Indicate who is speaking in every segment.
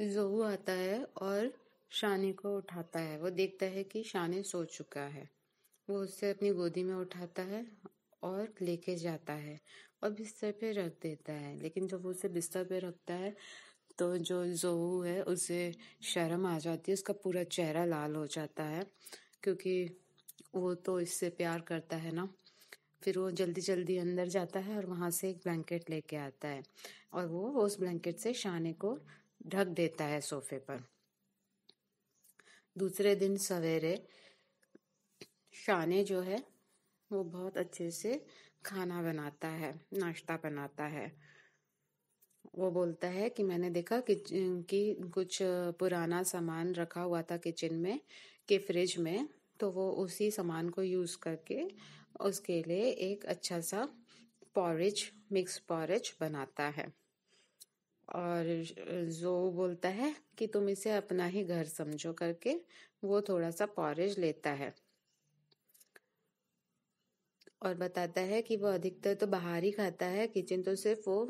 Speaker 1: जहू आता है और शानी को उठाता है वो देखता है कि शानी सो चुका है वो उसे अपनी गोदी में उठाता है और लेके जाता है और बिस्तर पे रख देता है लेकिन जब वो उसे बिस्तर पे रखता है तो जो जोहू है उसे शर्म आ जाती है उसका पूरा चेहरा लाल हो जाता है क्योंकि वो तो इससे प्यार करता है ना फिर वो जल्दी जल्दी अंदर जाता है और वहाँ से एक ब्लैंकेट लेके आता है और वो उस ब्लैंकेट से शाने को ढक देता है सोफे पर दूसरे दिन सवेरे शाने जो है वो बहुत अच्छे से खाना बनाता है नाश्ता बनाता है वो बोलता है कि मैंने देखा कि, कि कुछ पुराना सामान रखा हुआ था किचन में के फ्रिज में तो वो उसी सामान को यूज़ करके उसके लिए एक अच्छा सा पॉरिज मिक्स पॉरिज बनाता है और जो बोलता है कि तुम इसे अपना ही घर समझो करके वो थोड़ा सा पॉरेज लेता है और बताता है कि वो अधिकतर तो बाहर ही खाता है किचन तो सिर्फ वो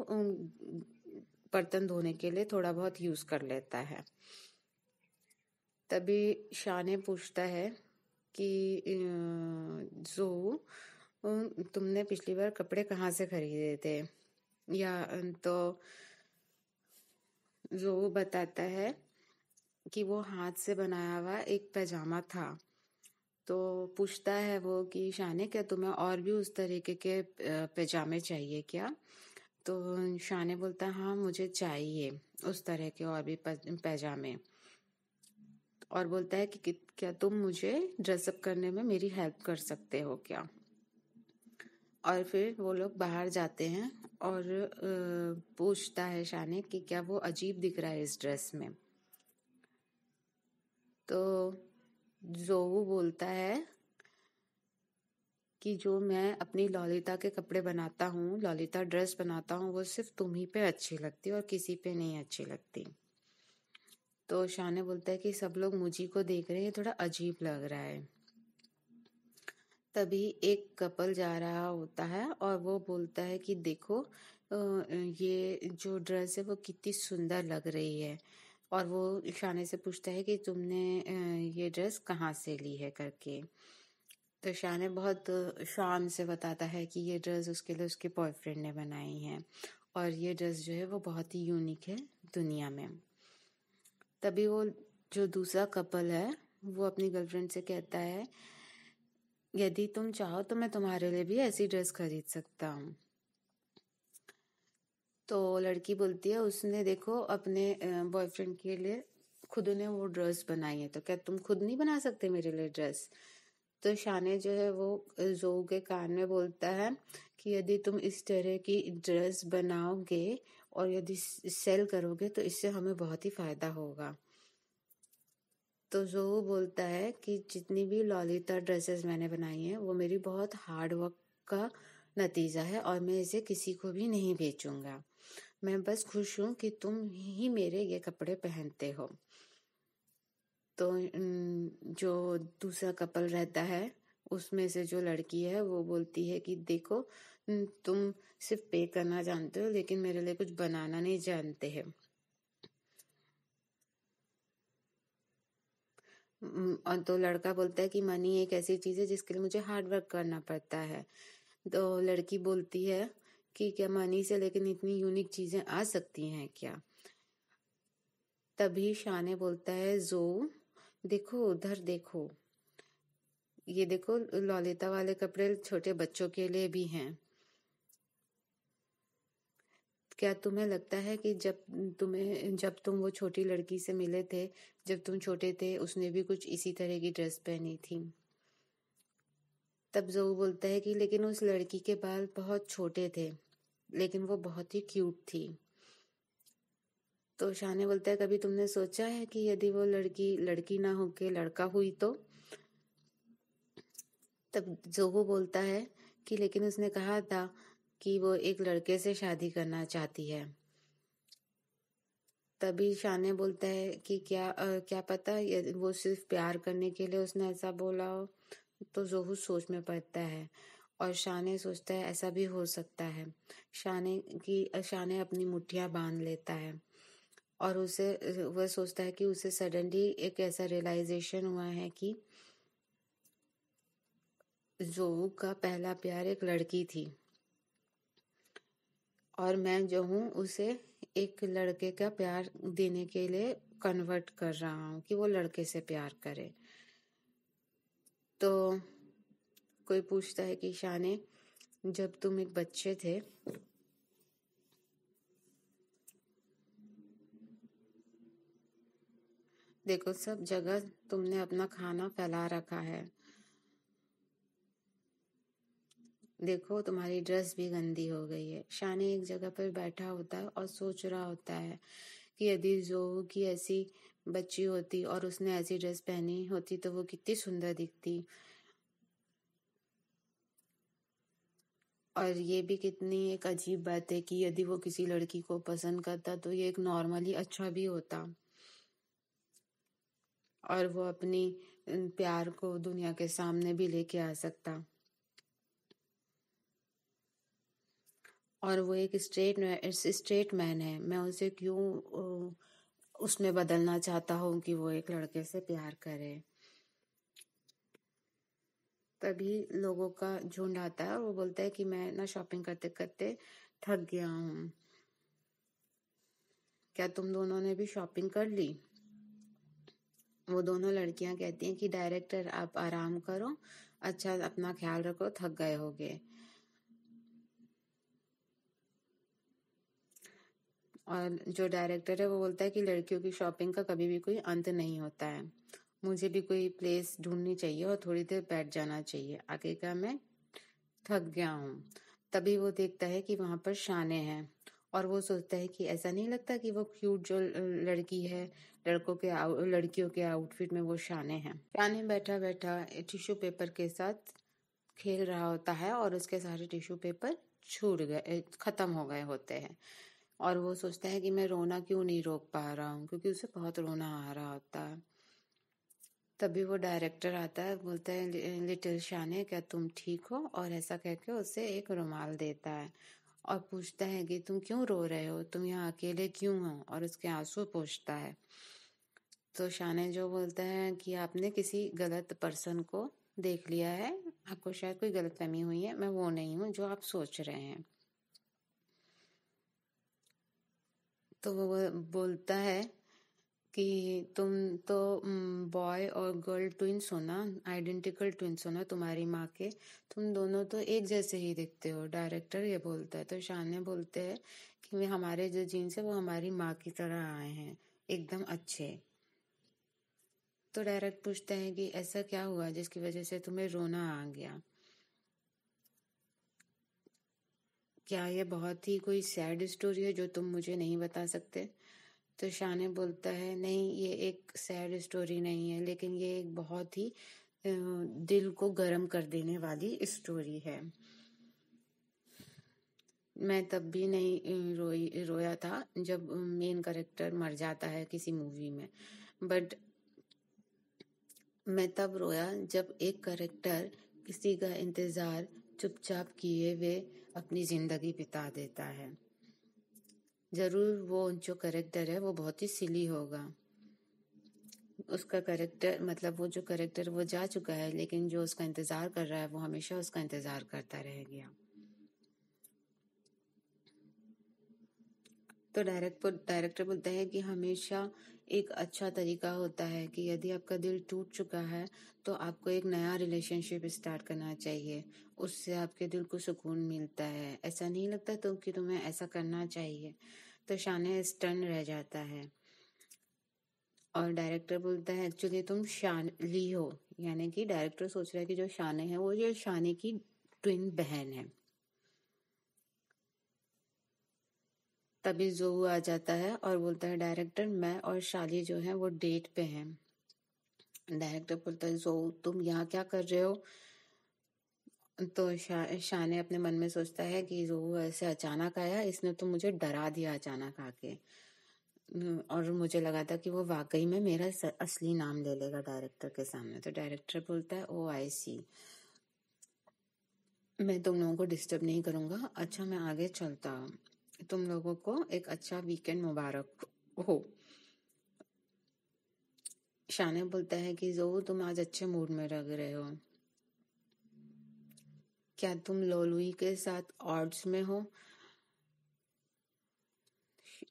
Speaker 1: बर्तन धोने के लिए थोड़ा बहुत यूज कर लेता है तभी शाने पूछता है कि जो तुमने पिछली बार कपड़े कहाँ से खरीदे थे या तो जो वो बताता है कि वो हाथ से बनाया हुआ एक पैजामा था तो पूछता है वो कि शाने क्या तुम्हें और भी उस तरीके के पैजामे चाहिए क्या तो शाने बोलता है हाँ मुझे चाहिए उस तरह के और भी पैजामे और बोलता है कि क्या तुम मुझे ड्रेसअप करने में मेरी हेल्प कर सकते हो क्या और फिर वो लोग बाहर जाते हैं और पूछता है शाने कि क्या वो अजीब दिख रहा है इस ड्रेस में तो जोऊ बोलता है कि जो मैं अपनी लॉलिता के कपड़े बनाता हूँ लॉलिता ड्रेस बनाता हूँ वो सिर्फ तुम ही पे अच्छी लगती और किसी पे नहीं अच्छी लगती तो शाने बोलता है कि सब लोग मुझी को देख रहे हैं थोड़ा अजीब लग रहा है तभी एक कपल जा रहा होता है और वो बोलता है कि देखो ये जो ड्रेस है वो कितनी सुंदर लग रही है और वो शाने से पूछता है कि तुमने ये ड्रेस कहाँ से ली है करके तो शाने बहुत शान से बताता है कि ये ड्रेस उसके लिए उसके बॉयफ्रेंड ने बनाई है और ये ड्रेस जो है वो बहुत ही यूनिक है दुनिया में तभी वो जो दूसरा कपल है वो अपनी गर्लफ्रेंड से कहता है यदि तुम चाहो तो मैं तुम्हारे लिए भी ऐसी ड्रेस खरीद सकता हूँ तो लड़की बोलती है उसने देखो अपने बॉयफ्रेंड के लिए खुद ने वो ड्रेस बनाई है तो क्या तुम खुद नहीं बना सकते मेरे लिए ड्रेस तो शाने जो है वो जो के कान में बोलता है कि यदि तुम इस तरह की ड्रेस बनाओगे और यदि सेल करोगे तो इससे हमें बहुत ही फायदा होगा तो जो बोलता है कि जितनी भी लॉलीता ड्रेसेस मैंने बनाई हैं वो मेरी बहुत हार्ड वर्क का नतीजा है और मैं इसे किसी को भी नहीं बेचूंगा मैं बस खुश हूँ कि तुम ही मेरे ये कपड़े पहनते हो तो जो दूसरा कपल रहता है उसमें से जो लड़की है वो बोलती है कि देखो तुम सिर्फ पे करना जानते हो लेकिन मेरे लिए कुछ बनाना नहीं जानते हैं और तो लड़का बोलता है कि मनी एक ऐसी चीज़ है जिसके लिए मुझे हार्ड वर्क करना पड़ता है तो लड़की बोलती है कि क्या मनी से लेकिन इतनी यूनिक चीज़ें आ सकती हैं क्या तभी शाने बोलता है जो देखो उधर देखो ये देखो ललिता वाले कपड़े छोटे बच्चों के लिए भी हैं क्या तुम्हें लगता है कि जब तुम्हें जब तुम वो छोटी लड़की से मिले थे जब तुम छोटे थे उसने भी कुछ इसी तरह की ड्रेस पहनी थी तब जो बोलता है कि लेकिन उस लड़की के बाल बहुत छोटे थे लेकिन वो बहुत ही क्यूट थी तो शाह ने बोलता है कभी तुमने सोचा है कि यदि वो लड़की लड़की ना होके लड़का हुई तो तब जोगो बोलता है कि लेकिन उसने कहा था कि वो एक लड़के से शादी करना चाहती है तभी शाने बोलता है कि क्या आ, क्या पता वो सिर्फ प्यार करने के लिए उसने ऐसा बोला हो तो जहू सोच में पड़ता है और शाने सोचता है ऐसा भी हो सकता है शाने की शाने अपनी मुठ्ठियाँ बांध लेता है और उसे वह सोचता है कि उसे सडनली एक ऐसा रियलाइजेशन हुआ है कि जोहू का पहला प्यार एक लड़की थी और मैं जो हूँ उसे एक लड़के का प्यार देने के लिए कन्वर्ट कर रहा हूँ कि वो लड़के से प्यार करे तो कोई पूछता है कि शाने जब तुम एक बच्चे थे देखो सब जगह तुमने अपना खाना फैला रखा है देखो तुम्हारी ड्रेस भी गंदी हो गई है शानी एक जगह पर बैठा होता है और सोच रहा होता है कि यदि जो की ऐसी बच्ची होती और उसने ऐसी ड्रेस पहनी होती तो वो कितनी सुंदर दिखती और ये भी कितनी एक अजीब बात है कि यदि वो किसी लड़की को पसंद करता तो ये एक नॉर्मली अच्छा भी होता और वो अपनी प्यार को दुनिया के सामने भी लेके आ सकता और वो एक स्ट्रेट स्ट्रेट मैन है मैं उसे क्यों उसमें बदलना चाहता हूँ कि वो एक लड़के से प्यार करे तभी लोगों का झुंड आता है और वो बोलता है कि मैं ना शॉपिंग करते करते थक गया हूँ क्या तुम दोनों ने भी शॉपिंग कर ली वो दोनों लड़कियां कहती हैं कि डायरेक्टर आप आराम करो अच्छा अपना ख्याल रखो थक गए होगे और जो डायरेक्टर है वो बोलता है कि लड़कियों की शॉपिंग का कभी भी कोई अंत नहीं होता है मुझे भी कोई प्लेस ढूंढनी चाहिए और थोड़ी देर बैठ जाना चाहिए आगे का मैं थक गया हूँ तभी वो देखता है कि वहां पर शाने हैं और वो सोचता है कि ऐसा नहीं लगता कि वो क्यूट जो लड़की है लड़कों के लड़कियों के आउटफिट में वो शाने हैं शाने बैठा बैठा टिश्यू पेपर के साथ खेल रहा होता है और उसके सारे टिश्यू पेपर छूट गए खत्म हो गए होते हैं और वो सोचता है कि मैं रोना क्यों नहीं रोक पा रहा हूँ क्योंकि उसे बहुत रोना आ रहा होता है तभी वो डायरेक्टर आता है बोलता है लिटिल शाने क्या तुम ठीक हो और ऐसा कह के उसे एक रुमाल देता है और पूछता है कि तुम क्यों रो रहे हो तुम यहाँ अकेले क्यों हो और उसके आंसू पूछता है तो शाने जो बोलता है कि आपने किसी गलत पर्सन को देख लिया है आपको शायद कोई गलतफहमी हुई है मैं वो नहीं हूँ जो आप सोच रहे हैं तो वो बोलता है कि तुम तो बॉय और गर्ल ट्विंस हो ना आइडेंटिकल ट्विंस हो ना तुम्हारी माँ के तुम दोनों तो एक जैसे ही दिखते हो डायरेक्टर ये बोलता है तो शाने बोलते हैं कि वे हमारे जो जीन्स है वो हमारी माँ की तरह आए हैं एकदम अच्छे तो डायरेक्ट पूछते हैं कि ऐसा क्या हुआ जिसकी वजह से तुम्हें रोना आ गया क्या ये बहुत ही कोई सैड स्टोरी है जो तुम मुझे नहीं बता सकते तो शाने बोलता है नहीं ये एक सैड स्टोरी नहीं है लेकिन ये एक बहुत ही दिल को गर्म कर देने वाली स्टोरी है मैं तब भी नहीं रोई रोया था जब मेन करेक्टर मर जाता है किसी मूवी में बट मैं तब रोया जब एक करेक्टर किसी का इंतज़ार चुपचाप किए हुए अपनी जिंदगी बिता देता है जरूर वो जो करेक्टर है वो बहुत ही सिली होगा उसका करेक्टर मतलब वो जो करेक्टर वो जा चुका है लेकिन जो उसका इंतजार कर रहा है वो हमेशा उसका इंतजार करता रह गया तो डायरेक्ट डायरेक्टर बोलता है कि हमेशा एक अच्छा तरीका होता है कि यदि आपका दिल टूट चुका है तो आपको एक नया रिलेशनशिप स्टार्ट करना चाहिए उससे आपके दिल को सुकून मिलता है ऐसा नहीं लगता तो कि तुम्हें ऐसा करना चाहिए तो शान स्टन रह जाता है और डायरेक्टर बोलता है एक्चुअली तुम शान ली हो यानी कि डायरेक्टर सोच रहा है कि जो शाने है वो जो शाने की ट्विन बहन है तभी जोहू आ जाता है और बोलता है डायरेक्टर मैं और शाली जो है वो डेट पे हैं डायरेक्टर बोलता है जोहू तुम यहाँ क्या कर रहे हो तो शाह शाह ने अपने मन में सोचता है कि जोहू ऐसे अचानक आया इसने तो मुझे डरा दिया अचानक आके और मुझे लगा था कि वो वाकई में मेरा असली नाम ले लेगा डायरेक्टर के सामने तो डायरेक्टर बोलता है ओ आई सी मैं तुम लोगों को डिस्टर्ब नहीं करूंगा अच्छा मैं आगे चलता हूँ तुम लोगों को एक अच्छा वीकेंड मुबारक हो शाने बोलता है कि जो तुम आज अच्छे मूड में रह रहे हो क्या तुम लोलुई के साथ ऑर्ड्स में हो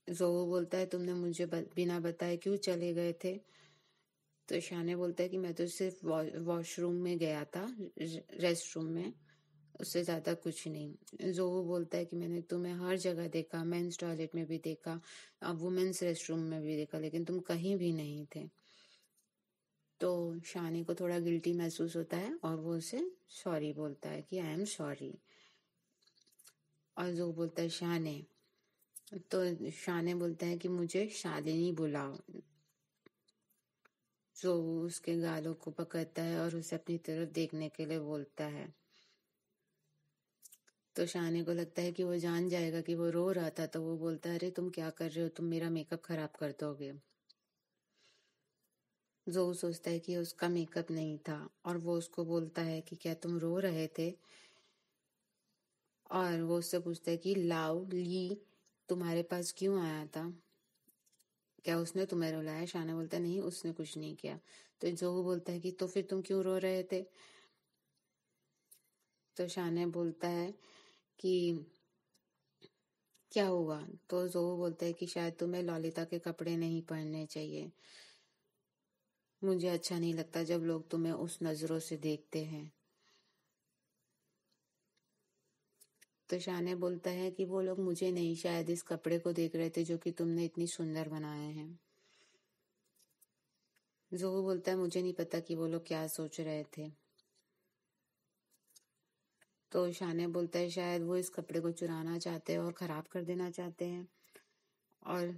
Speaker 1: जो बोलता है तुमने मुझे बिना बताए क्यों चले गए थे तो शाने बोलता है कि मैं तो सिर्फ वॉशरूम में गया था रेस्ट रूम में उससे ज़्यादा कुछ नहीं जो वो बोलता है कि मैंने तुम्हें हर जगह देखा मेंस टॉयलेट में भी देखा वुमेन्स रेस्टरूम में भी देखा लेकिन तुम कहीं भी नहीं थे तो शानी को थोड़ा गिल्टी महसूस होता है और वो उसे सॉरी बोलता है कि आई एम सॉरी और जो बोलता है शाने तो शाने बोलता है कि मुझे शालिनी बुलाओ जो उसके गालों को पकड़ता है और उसे अपनी तरफ देखने के लिए बोलता है तो शाने को लगता है कि वो जान जाएगा कि वो रो रहा था तो वो बोलता है अरे तुम क्या कर रहे हो तुम मेरा मेकअप खराब कर दोगे जो सोचता है कि उसका मेकअप नहीं था और वो उसको बोलता है कि क्या तुम रो रहे थे और वो उससे पूछता है कि लाओ ली तुम्हारे पास क्यों आया था क्या उसने तुम्हें रुलाया शाना बोलता है नहीं उसने कुछ नहीं किया तो जो बोलता है कि तो फिर तुम क्यों रो रहे थे तो शाने बोलता है कि क्या हुआ तो जो बोलता है कि शायद तुम्हें ललिता के कपड़े नहीं पहनने चाहिए मुझे अच्छा नहीं लगता जब लोग तुम्हें उस नजरों से देखते हैं तो शाने बोलता है कि वो लोग मुझे नहीं शायद इस कपड़े को देख रहे थे जो कि तुमने इतनी सुंदर बनाए हैं जो बोलता है मुझे नहीं पता कि वो लोग क्या सोच रहे थे तो शाने बोलता है शायद वो इस कपड़े को चुराना चाहते हैं और ख़राब कर देना चाहते हैं और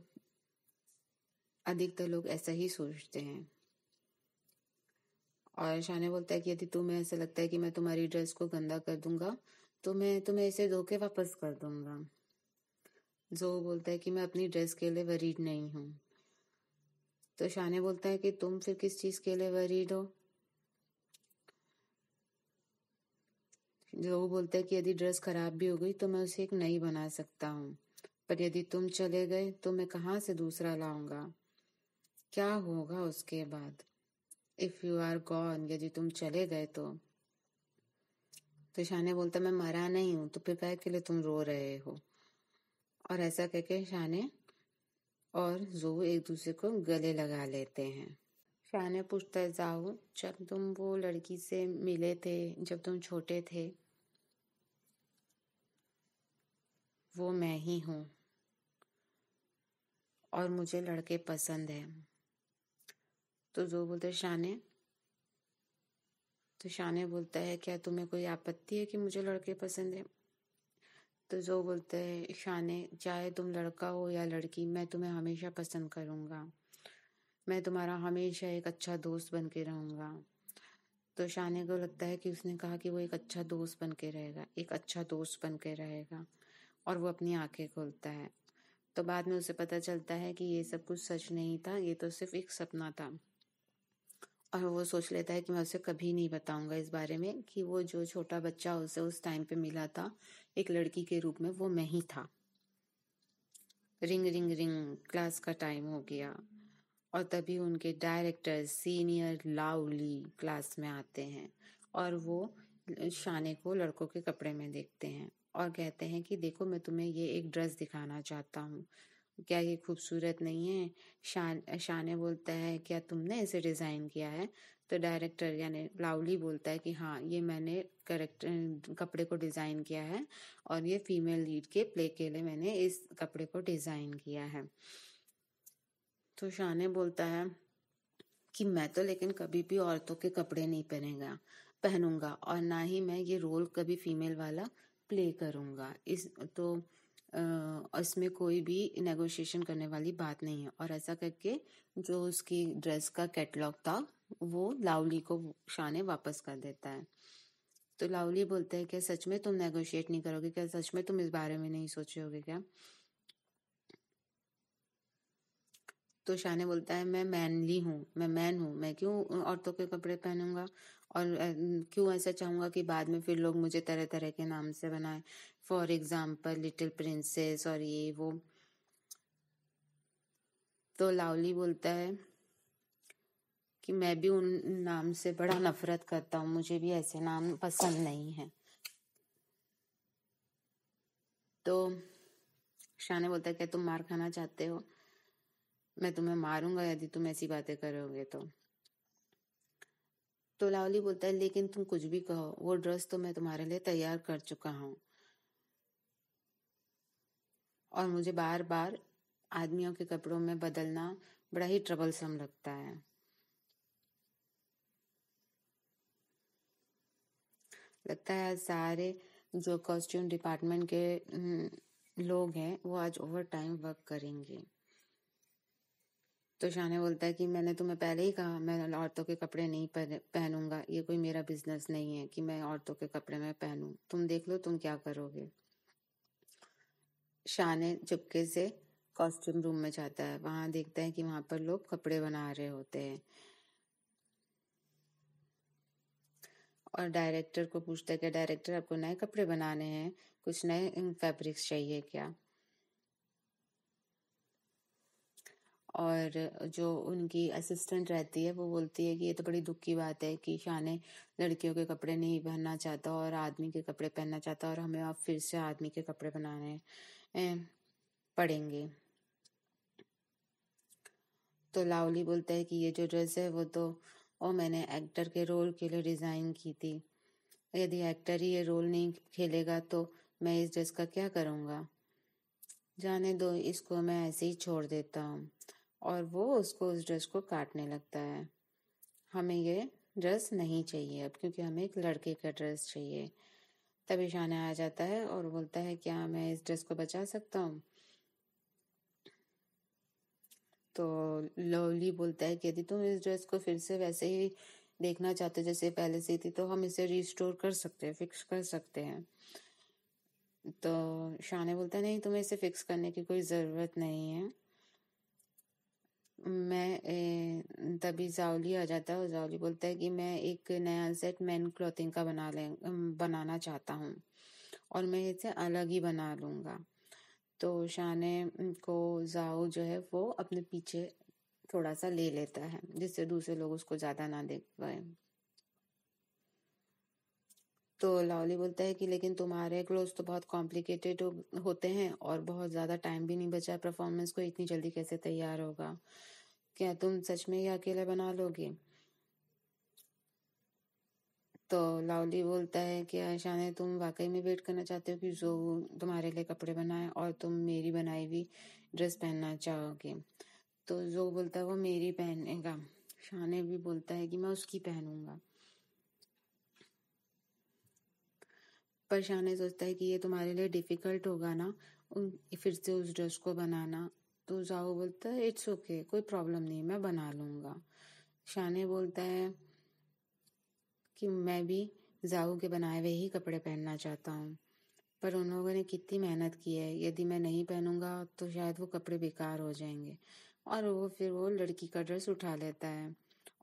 Speaker 1: अधिकतर लोग ऐसा ही सोचते हैं और शाने बोलता है कि यदि तुम्हें ऐसा लगता है कि मैं तुम्हारी ड्रेस को गंदा कर दूंगा तो मैं तुम्हें इसे धो के वापस कर दूंगा जो बोलता है कि मैं अपनी ड्रेस के लिए वरीड नहीं हूँ तो शाने बोलता है कि तुम फिर किस चीज़ के लिए वरीड हो वो बोलता है कि यदि ड्रेस खराब भी हो गई तो मैं उसे एक नई बना सकता हूँ पर यदि तुम चले गए तो मैं कहाँ से दूसरा लाऊंगा क्या होगा उसके बाद इफ यू आर गॉन यदि तुम चले गए तो तो शाने बोलता मैं मरा नहीं हूं तो फिर कह के लिए तुम रो रहे हो और ऐसा कह के शाने और जो एक दूसरे को गले लगा लेते हैं शाने पूछता है जाओ जब तुम वो लड़की से मिले थे जब तुम छोटे थे वो मैं ही हूँ और मुझे लड़के पसंद हैं तो जो बोलते शाने तो शाने बोलता है क्या तुम्हें कोई आपत्ति है कि मुझे लड़के पसंद है तो जो बोलते हैं शाने चाहे तुम लड़का हो या लड़की मैं तुम्हें हमेशा पसंद करूँगा मैं तुम्हारा हमेशा एक अच्छा दोस्त बन के रहूँगा तो शाने को लगता है कि उसने कहा कि वो एक अच्छा दोस्त बन के रहेगा एक अच्छा दोस्त बन के रहेगा और वो अपनी आंखें खोलता है तो बाद में उसे पता चलता है कि ये सब कुछ सच नहीं था ये तो सिर्फ एक सपना था और वो सोच लेता है कि मैं उसे कभी नहीं बताऊंगा इस बारे में कि वो जो छोटा बच्चा उसे उस टाइम पे मिला था एक लड़की के रूप में वो मैं ही था रिंग रिंग रिंग क्लास का टाइम हो गया और तभी उनके डायरेक्टर सीनियर लाउली क्लास में आते हैं और वो शाने को लड़कों के कपड़े में देखते हैं और कहते हैं कि देखो मैं तुम्हें ये एक ड्रेस दिखाना चाहता हूँ क्या ये खूबसूरत नहीं है शान शाने बोलता है क्या तुमने इसे डिज़ाइन किया है तो डायरेक्टर यानी लाउली बोलता है कि हाँ ये मैंने करेक्टर कपड़े को डिज़ाइन किया है और ये फीमेल लीड के प्ले के लिए मैंने इस कपड़े को डिज़ाइन किया है तो शाने बोलता है कि मैं तो लेकिन कभी भी औरतों के कपड़े नहीं पहनेगा पहनूंगा और ना ही मैं ये रोल कभी फीमेल वाला प्ले करूँगा इस तो इसमें कोई भी नेगोशिएशन करने वाली बात नहीं है और ऐसा करके जो उसकी ड्रेस का कैटलॉग था वो लावली को शाह वापस कर देता है तो लावली बोलते हैं कि सच में तुम नेगोशिएट नहीं करोगे क्या सच में तुम इस बारे में नहीं सोचे होगे क्या तो शाह ने बोलता है मैं मैनली हूँ मैं मैन हूँ मैं क्यों औरतों के कपड़े पहनूंगा और क्यों ऐसा चाहूँगा कि बाद में फिर लोग मुझे तरह तरह के नाम से बनाए फॉर एग्ज़ाम्पल लिटिल प्रिंसेस और ये वो तो लावली बोलता है कि मैं भी उन नाम से बड़ा नफरत करता हूँ मुझे भी ऐसे नाम पसंद नहीं है तो शाह ने बोलता है क्या तुम मार खाना चाहते हो मैं तुम्हें मारूंगा यदि तुम ऐसी बातें करोगे तो तो लावली बोलता है लेकिन तुम कुछ भी कहो वो ड्रेस तो मैं तुम्हारे लिए तैयार कर चुका हूं और मुझे बार बार आदमियों के कपड़ों में बदलना बड़ा ही ट्रबलसम लगता है लगता है सारे जो कॉस्ट्यूम डिपार्टमेंट के हम्म, लोग हैं वो आज ओवर टाइम वर्क करेंगे तो शाने बोलता है कि मैंने तुम्हें पहले ही कहा मैं औरतों के कपड़े नहीं पहनूंगा ये कोई मेरा बिजनेस नहीं है कि मैं औरतों के कपड़े में पहनू तुम देख लो तुम क्या करोगे शाने चुपके से कॉस्ट्यूम रूम में जाता है वहां देखता है कि वहां पर लोग कपड़े बना रहे होते हैं और डायरेक्टर को पूछता है कि डायरेक्टर आपको नए कपड़े बनाने हैं कुछ नए फैब्रिक्स चाहिए क्या और जो उनकी असिस्टेंट रहती है वो बोलती है कि ये तो बड़ी दुख की बात है कि शान लड़कियों के कपड़े नहीं पहनना चाहता और आदमी के कपड़े पहनना चाहता और हमें अब फिर से आदमी के कपड़े बनाने पड़ेंगे तो लावली बोलता है कि ये जो ड्रेस है वो तो और मैंने एक्टर के रोल के लिए डिज़ाइन की थी यदि एक्टर ही ये रोल नहीं खेलेगा तो मैं इस ड्रेस का क्या करूँगा जाने दो इसको मैं ऐसे ही छोड़ देता हूँ और वो उसको उस ड्रेस को काटने लगता है हमें ये ड्रेस नहीं चाहिए अब क्योंकि हमें एक लड़के का ड्रेस चाहिए तभी शाना आ जाता है और बोलता है क्या मैं इस ड्रेस को बचा सकता हूँ तो लवली बोलता है कि यदि तुम इस ड्रेस को फिर से वैसे ही देखना चाहते हो जैसे पहले से थी तो हम इसे रिस्टोर कर सकते हैं फिक्स कर सकते हैं तो शाने बोलता है नहीं तुम्हें इसे फिक्स करने की कोई ज़रूरत नहीं है मैं तभी जावली आ जाता है और जावली बोलता है कि मैं एक नया सेट मैन क्लॉथिंग का बना ले बनाना चाहता हूँ और मैं इसे अलग ही बना लूँगा तो शाने को जाओ जो है वो अपने पीछे थोड़ा सा ले लेता है जिससे दूसरे लोग उसको ज़्यादा ना देख पाए तो लावली बोलता है कि लेकिन तुम्हारे क्लोज तो बहुत कॉम्प्लिकेटेड हो, होते हैं और बहुत ज़्यादा टाइम भी नहीं बचा परफॉर्मेंस को इतनी जल्दी कैसे तैयार होगा क्या तुम सच में ही अकेले बना लोगे तो लावली बोलता है कि आशा ने तुम वाकई में वेट करना चाहते हो कि जो तुम्हारे लिए कपड़े बनाए और तुम मेरी बनाई हुई ड्रेस पहनना चाहोगे तो जो बोलता है वो मेरी पहनेगा शाह ने भी बोलता है कि मैं उसकी पहनूंगा परेशान है सोचता है कि ये तुम्हारे लिए डिफिकल्ट होगा ना फिर से उस ड्रेस को बनाना तो जाओ बोलता है इट्स ओके okay, कोई प्रॉब्लम नहीं मैं बना लूँगा शाने बोलता है कि मैं भी जाऊ के बनाए हुए ही कपड़े पहनना चाहता हूँ पर उन लोगों ने कितनी मेहनत की है यदि मैं नहीं पहनूंगा तो शायद वो कपड़े बेकार हो जाएंगे और वो फिर वो लड़की का ड्रेस उठा लेता है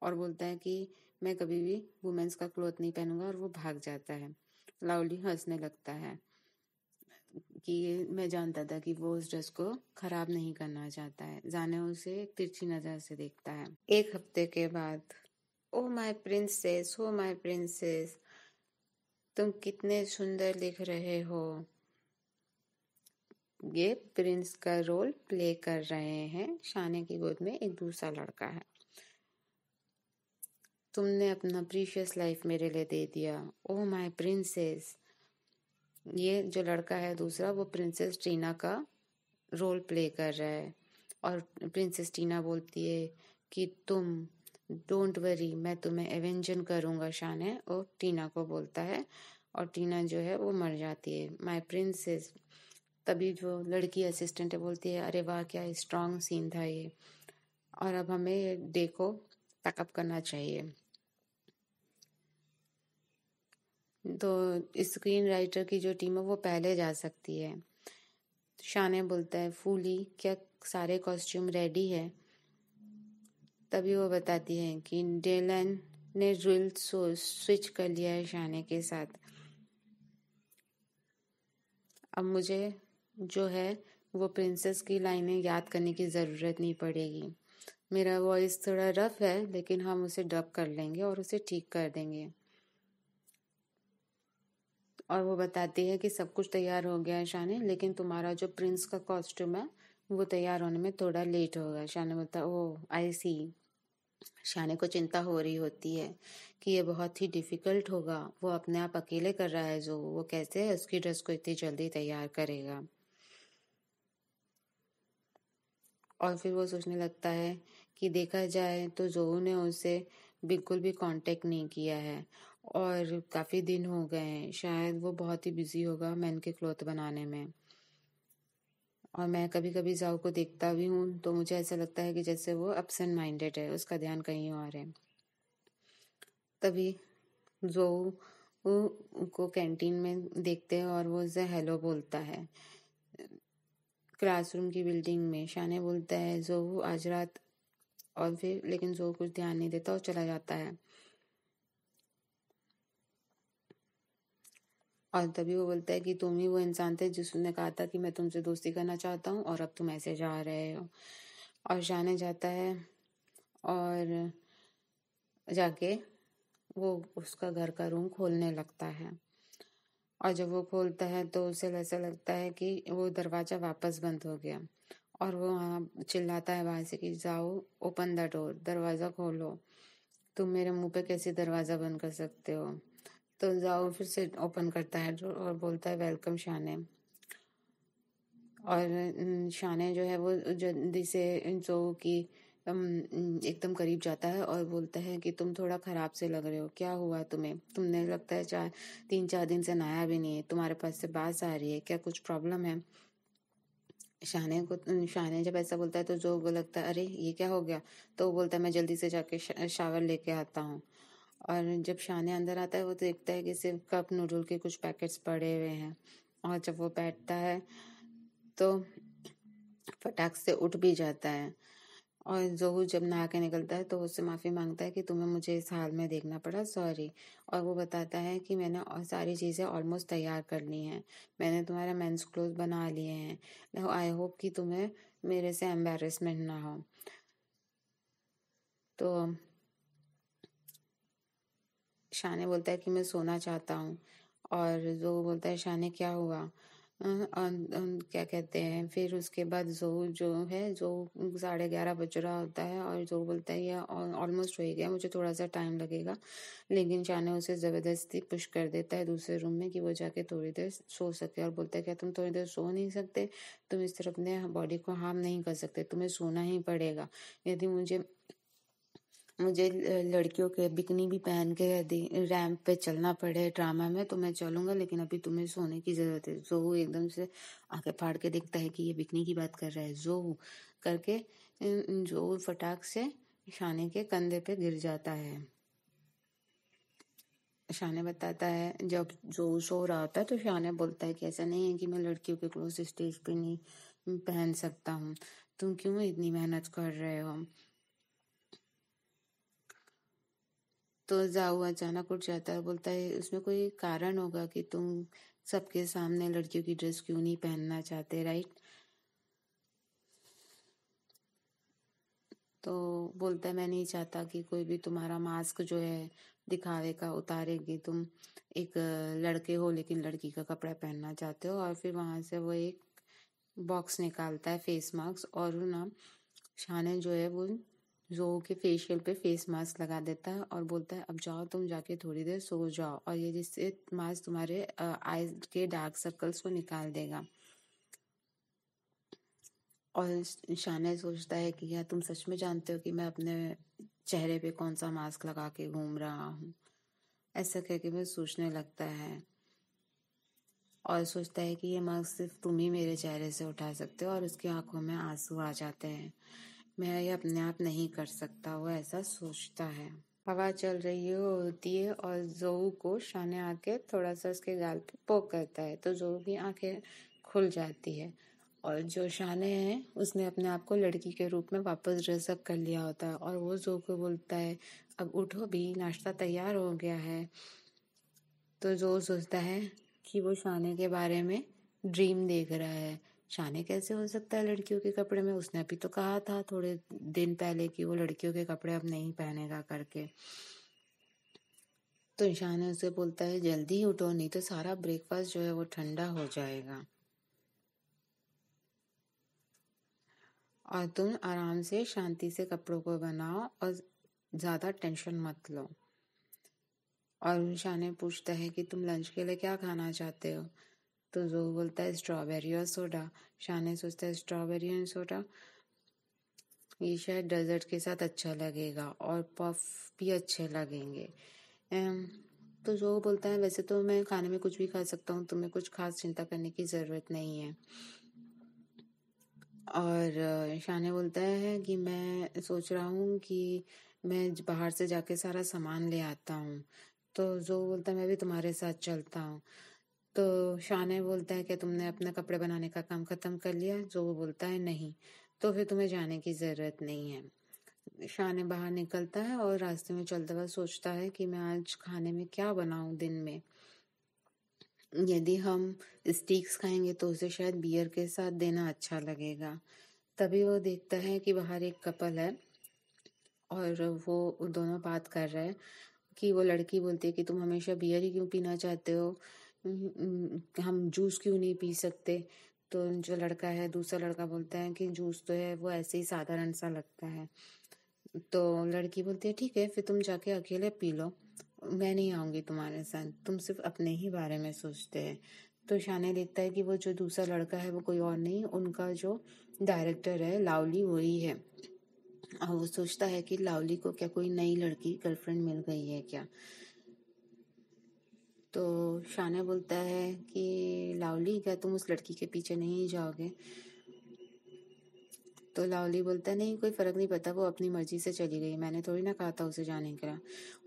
Speaker 1: और बोलता है कि मैं कभी भी वुमेंस का क्लोथ नहीं पहनूंगा और वो भाग जाता है लाउली हंसने लगता है कि मैं जानता था कि वो उस ड्रेस को खराब नहीं करना चाहता है जाने उसे एक तिरछी नजर से देखता है एक हफ्ते के बाद oh my princess oh my princess तुम कितने सुंदर दिख रहे हो ये प्रिंस का रोल प्ले कर रहे हैं शाने की गोद में एक दूसरा लड़का है तुमने अपना प्रीशियस लाइफ मेरे लिए दे दिया ओ माय प्रिंसेस ये जो लड़का है दूसरा वो प्रिंसेस टीना का रोल प्ले कर रहा है और प्रिंसेस टीना बोलती है कि तुम डोंट वरी मैं तुम्हें एवेंजन करूँगा शान है और टीना को बोलता है और टीना जो है वो मर जाती है माय प्रिंसेस तभी जो लड़की असिस्टेंट है बोलती है अरे वाह क्या स्ट्रांग सीन था ये और अब हमें डे को पैकअप करना चाहिए तो स्क्रीन राइटर की जो टीम है वो पहले जा सकती है शाने बोलता है फूली क्या सारे कॉस्ट्यूम रेडी है तभी वो बताती है कि डेलन ने रिल स्विच कर लिया है शाने के साथ अब मुझे जो है वो प्रिंसेस की लाइनें याद करने की ज़रूरत नहीं पड़ेगी मेरा वॉइस थोड़ा रफ है लेकिन हम उसे डब कर लेंगे और उसे ठीक कर देंगे और वो बताती है कि सब कुछ तैयार हो गया है शानी लेकिन तुम्हारा जो प्रिंस का कॉस्ट्यूम है वो तैयार होने में थोड़ा लेट होगा शानी बोलता ओ आई सी शानी को चिंता हो रही होती है कि ये बहुत ही डिफ़िकल्ट होगा वो अपने आप अकेले कर रहा है जो वो कैसे है उसकी ड्रेस को इतनी जल्दी तैयार करेगा और फिर वो सोचने लगता है कि देखा जाए तो जो ने उसे बिल्कुल भी कांटेक्ट नहीं किया है और काफ़ी दिन हो गए हैं शायद वो बहुत ही बिज़ी होगा मैन के क्लोथ बनाने में और मैं कभी कभी जाओ को देखता भी हूँ तो मुझे ऐसा लगता है कि जैसे वो अपसेंट माइंडेड है उसका ध्यान कहीं और है तभी जो को कैंटीन में देखते हैं और वो उसे हेलो बोलता है क्लासरूम की बिल्डिंग में शाने बोलता है जो आज रात और फिर लेकिन जो कुछ ध्यान नहीं देता और चला जाता है और तभी वो बोलता है कि तुम ही वो इंसान थे जिसने कहा था कि मैं तुमसे दोस्ती करना चाहता हूँ और अब तुम ऐसे जा रहे हो और जाने जाता है और जाके वो उसका घर का रूम खोलने लगता है और जब वो खोलता है तो उसे ऐसा लगता है कि वो दरवाज़ा वापस बंद हो गया और वो वहाँ चिल्लाता है वहाँ से कि जाओ ओपन द डोर दरवाज़ा खोलो तुम मेरे मुंह पे कैसे दरवाज़ा बंद कर सकते हो तो जाओ फिर से ओपन करता है और बोलता है वेलकम शाने और शाने जो है वो जल्दी से जो की एकदम करीब जाता है और बोलता है कि तुम थोड़ा ख़राब से लग रहे हो क्या हुआ तुम्हें तुमने लगता है चार तीन चार दिन से नहाया भी नहीं है तुम्हारे पास से बास आ रही है क्या कुछ प्रॉब्लम है शाने को शाने जब ऐसा बोलता है तो जो लगता है अरे ये क्या हो गया तो बोलता है मैं जल्दी से जाके शावर लेके आता हूँ और जब शाने अंदर आता है वो देखता है कि सिर्फ कप नूडल के कुछ पैकेट्स पड़े हुए हैं और जब वो बैठता है तो फटाक से उठ भी जाता है और जहू जब नहा के निकलता है तो उससे माफ़ी मांगता है कि तुम्हें मुझे इस हाल में देखना पड़ा सॉरी और वो बताता है कि मैंने और सारी चीज़ें ऑलमोस्ट तैयार कर ली हैं मैंने तुम्हारा मेंस क्लोथ बना लिए हैं आई होप कि तुम्हें मेरे से एम्बेरसमेंट ना हो तो शाने बोलता है कि मैं सोना चाहता हूँ और जो बोलता है शाने क्या हुआ और अं, अं, अं, क्या कहते हैं फिर उसके बाद जो जो है जो साढ़े ग्यारह बज रहा होता है और जो बोलता है ये ऑलमोस्ट हो ही गया मुझे थोड़ा सा टाइम लगेगा लेकिन शाने उसे ज़बरदस्ती पुश कर देता है दूसरे रूम में कि वो जाके थोड़ी देर सो सके और बोलता है क्या तुम थोड़ी देर सो नहीं सकते तुम इस तरह अपने बॉडी को हार्म नहीं कर सकते तुम्हें सोना ही पड़ेगा यदि मुझे मुझे लड़कियों के बिकनी भी पहन के यदि रैंप पे चलना पड़े ड्रामा में तो मैं चलूंगा लेकिन अभी तुम्हें सोने की ज़रूरत है जो एकदम से आके फाड़ के देखता है कि ये बिकनी की बात कर रहा है जो करके जो फटाक से शाने के कंधे पे गिर जाता है शाने बताता है जब जो सो रहा होता है तो शाने बोलता है कि ऐसा नहीं है कि मैं लड़कियों के क्लोज स्टेज पे नहीं पहन सकता हूँ तुम क्यों इतनी मेहनत कर रहे हो तो जाओ अचानक उठ जाता है बोलता है उसमें कोई कारण होगा कि तुम सबके सामने लड़कियों की ड्रेस क्यों नहीं पहनना चाहते राइट तो बोलता है मैं नहीं चाहता कि कोई भी तुम्हारा मास्क जो है दिखावे का उतारेगी तुम एक लड़के हो लेकिन लड़की का कपड़ा पहनना चाहते हो और फिर वहाँ से वो एक बॉक्स निकालता है फेस मास्क और ना शान जो है वो जो के फेशियल पे फेस मास्क लगा देता है और बोलता है अब जाओ तुम जाके थोड़ी देर सो जाओ और ये जिससे मास्क तुम्हारे आईज के डार्क सर्कल्स को निकाल देगा और शाने सोचता है कि यार तुम सच में जानते हो कि मैं अपने चेहरे पे कौन सा मास्क लगा के घूम रहा हूँ ऐसा कह के मैं सोचने लगता है और सोचता है कि ये मास्क सिर्फ तुम ही मेरे चेहरे से उठा सकते हो और उसकी आंखों में आंसू आ जाते हैं मैं ये अपने आप नहीं कर सकता वो ऐसा सोचता है हवा चल रही होती है और जो को शाने आके थोड़ा सा उसके गाल पे पोक करता है तो जो की आंखें खुल जाती है और जो शाने है उसने अपने आप को लड़की के रूप में वापस ड्रेसअप कर लिया होता है और वो जो को बोलता है अब उठो भी नाश्ता तैयार हो गया है तो जो सोचता है कि वो शाने के बारे में ड्रीम देख रहा है शाने कैसे हो सकता है लड़कियों के कपड़े में उसने अभी तो कहा था थोड़े दिन पहले कि वो लड़कियों के कपड़े अब नहीं पहनेगा करके तो ईशान उसे बोलता है जल्दी ही उठो नहीं तो सारा ब्रेकफास्ट जो है वो ठंडा हो जाएगा और तुम आराम से शांति से कपड़ों को बनाओ और ज़्यादा टेंशन मत लो और शाने पूछता है कि तुम लंच के लिए क्या खाना चाहते हो तो जो बोलता है स्ट्रॉबेरी और सोडा शाह ने सोचता है स्ट्रॉबेरी एंड सोडा ये शायद डेजर्ट के साथ अच्छा लगेगा और पफ भी अच्छे लगेंगे तो जो बोलता है वैसे तो मैं खाने में कुछ भी खा सकता हूँ तुम्हें कुछ खास चिंता करने की ज़रूरत नहीं है और शाने बोलता है कि मैं सोच रहा हूँ कि मैं बाहर से जाके सारा सामान ले आता हूँ तो जो बोलता है मैं भी तुम्हारे साथ चलता हूँ तो शाने बोलता है कि तुमने अपना कपड़े बनाने का काम ख़त्म कर लिया जो वो बोलता है नहीं तो फिर तुम्हें जाने की ज़रूरत नहीं है शाने बाहर निकलता है और रास्ते में चलते हुए सोचता है कि मैं आज खाने में क्या बनाऊं दिन में यदि हम स्टिक्स खाएंगे तो उसे शायद बियर के साथ देना अच्छा लगेगा तभी वो देखता है कि बाहर एक कपल है और वो दोनों बात कर रहे हैं कि वो लड़की बोलती है कि तुम हमेशा बियर ही क्यों पीना चाहते हो हम्म, हम्म, हम जूस क्यों नहीं पी सकते तो जो लड़का है दूसरा लड़का बोलता है कि जूस तो है वो ऐसे ही साधारण सा लगता है तो लड़की बोलती है ठीक है फिर तुम जाके अकेले पी लो मैं नहीं आऊँगी तुम्हारे साथ तुम सिर्फ अपने ही बारे में सोचते हैं तो शाने देखता है कि वो जो दूसरा लड़का है वो कोई और नहीं उनका जो डायरेक्टर है लावली वही है और वो सोचता है कि लावली को क्या कोई नई लड़की गर्लफ्रेंड मिल गई है क्या तो शाना बोलता है कि लावली क्या तुम उस लड़की के पीछे नहीं जाओगे तो लावली बोलता नहीं कोई फ़र्क नहीं पड़ता वो अपनी मर्ज़ी से चली गई मैंने थोड़ी ना कहा था उसे जाने के लिए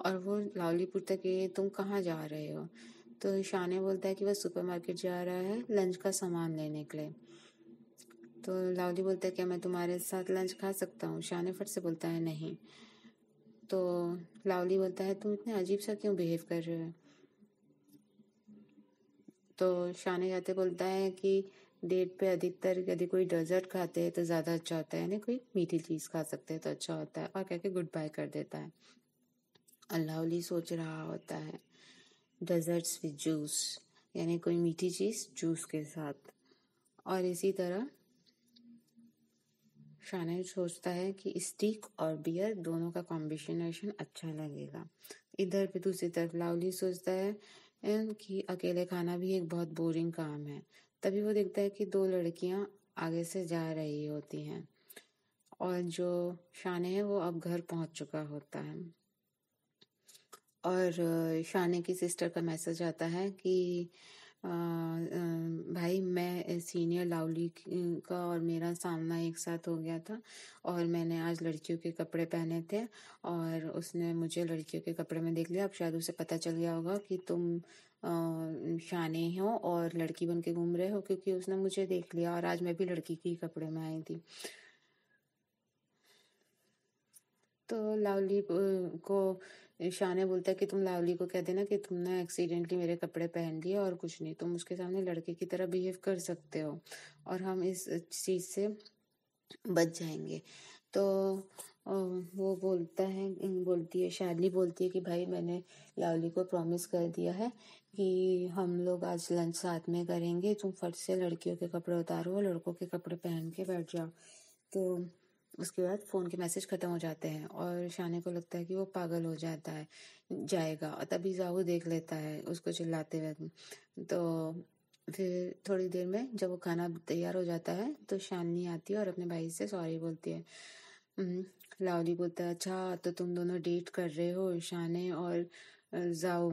Speaker 1: और वो लावली पूछता कि तुम कहाँ जा रहे हो तो शान बोलता है कि वह सुपरमार्केट जा रहा है लंच का सामान लेने के लिए तो लावली बोलता है क्या मैं तुम्हारे साथ लंच खा सकता हूँ शाने फट से बोलता है नहीं तो लावली बोलता है तुम इतने अजीब सा क्यों बिहेव कर रहे हो तो शान जाते बोलता है कि डेट पे अधिकतर यदि कोई डेजर्ट खाते हैं तो ज़्यादा अच्छा होता है यानी कोई मीठी चीज़ खा सकते हैं तो अच्छा होता है और कह के गुड बाय कर देता है अल्लाहली सोच रहा होता है डेजर्ट्स विद जूस यानी कोई मीठी चीज़ जूस के साथ और इसी तरह शान सोचता है कि स्टिक और बियर दोनों का कॉम्बिनेशन अच्छा लगेगा इधर पे दूसरी तरफ लाउली सोचता है कि अकेले खाना भी एक बहुत बोरिंग काम है तभी वो देखता है कि दो लड़कियां आगे से जा रही होती हैं और जो शाने है वो अब घर पहुंच चुका होता है और शाने की सिस्टर का मैसेज आता है कि भाई मैं सीनियर लावली का और मेरा सामना एक साथ हो गया था और मैंने आज लड़कियों के कपड़े पहने थे और उसने मुझे लड़कियों के कपड़े में देख लिया अब शायद उसे पता चल गया होगा कि तुम शाने हो और लड़की बन के घूम रहे हो क्योंकि उसने मुझे देख लिया और आज मैं भी लड़की के कपड़े में आई थी तो लावली को शाह बोलता है कि तुम लावली को कह देना कि तुमने एक्सीडेंटली मेरे कपड़े पहन लिए और कुछ नहीं तुम उसके सामने लड़के की तरह बिहेव कर सकते हो और हम इस चीज़ से बच जाएंगे तो वो बोलता है बोलती है शादी बोलती है कि भाई मैंने लावली को प्रॉमिस कर दिया है कि हम लोग आज लंच साथ में करेंगे तुम फट से लड़कियों के कपड़े उतारो लड़कों के कपड़े पहन के बैठ जाओ तो उसके बाद फ़ोन के मैसेज ख़त्म हो जाते हैं और शाने को लगता है कि वो पागल हो जाता है जाएगा और तभी जाहू देख लेता है उसको चिल्लाते हुए तो फिर थोड़ी देर में जब वो खाना तैयार हो जाता है तो शाननी आती है और अपने भाई से सॉरी बोलती है लावली बोलता है अच्छा तो तुम दोनों डेट कर रहे हो शाने और जाओ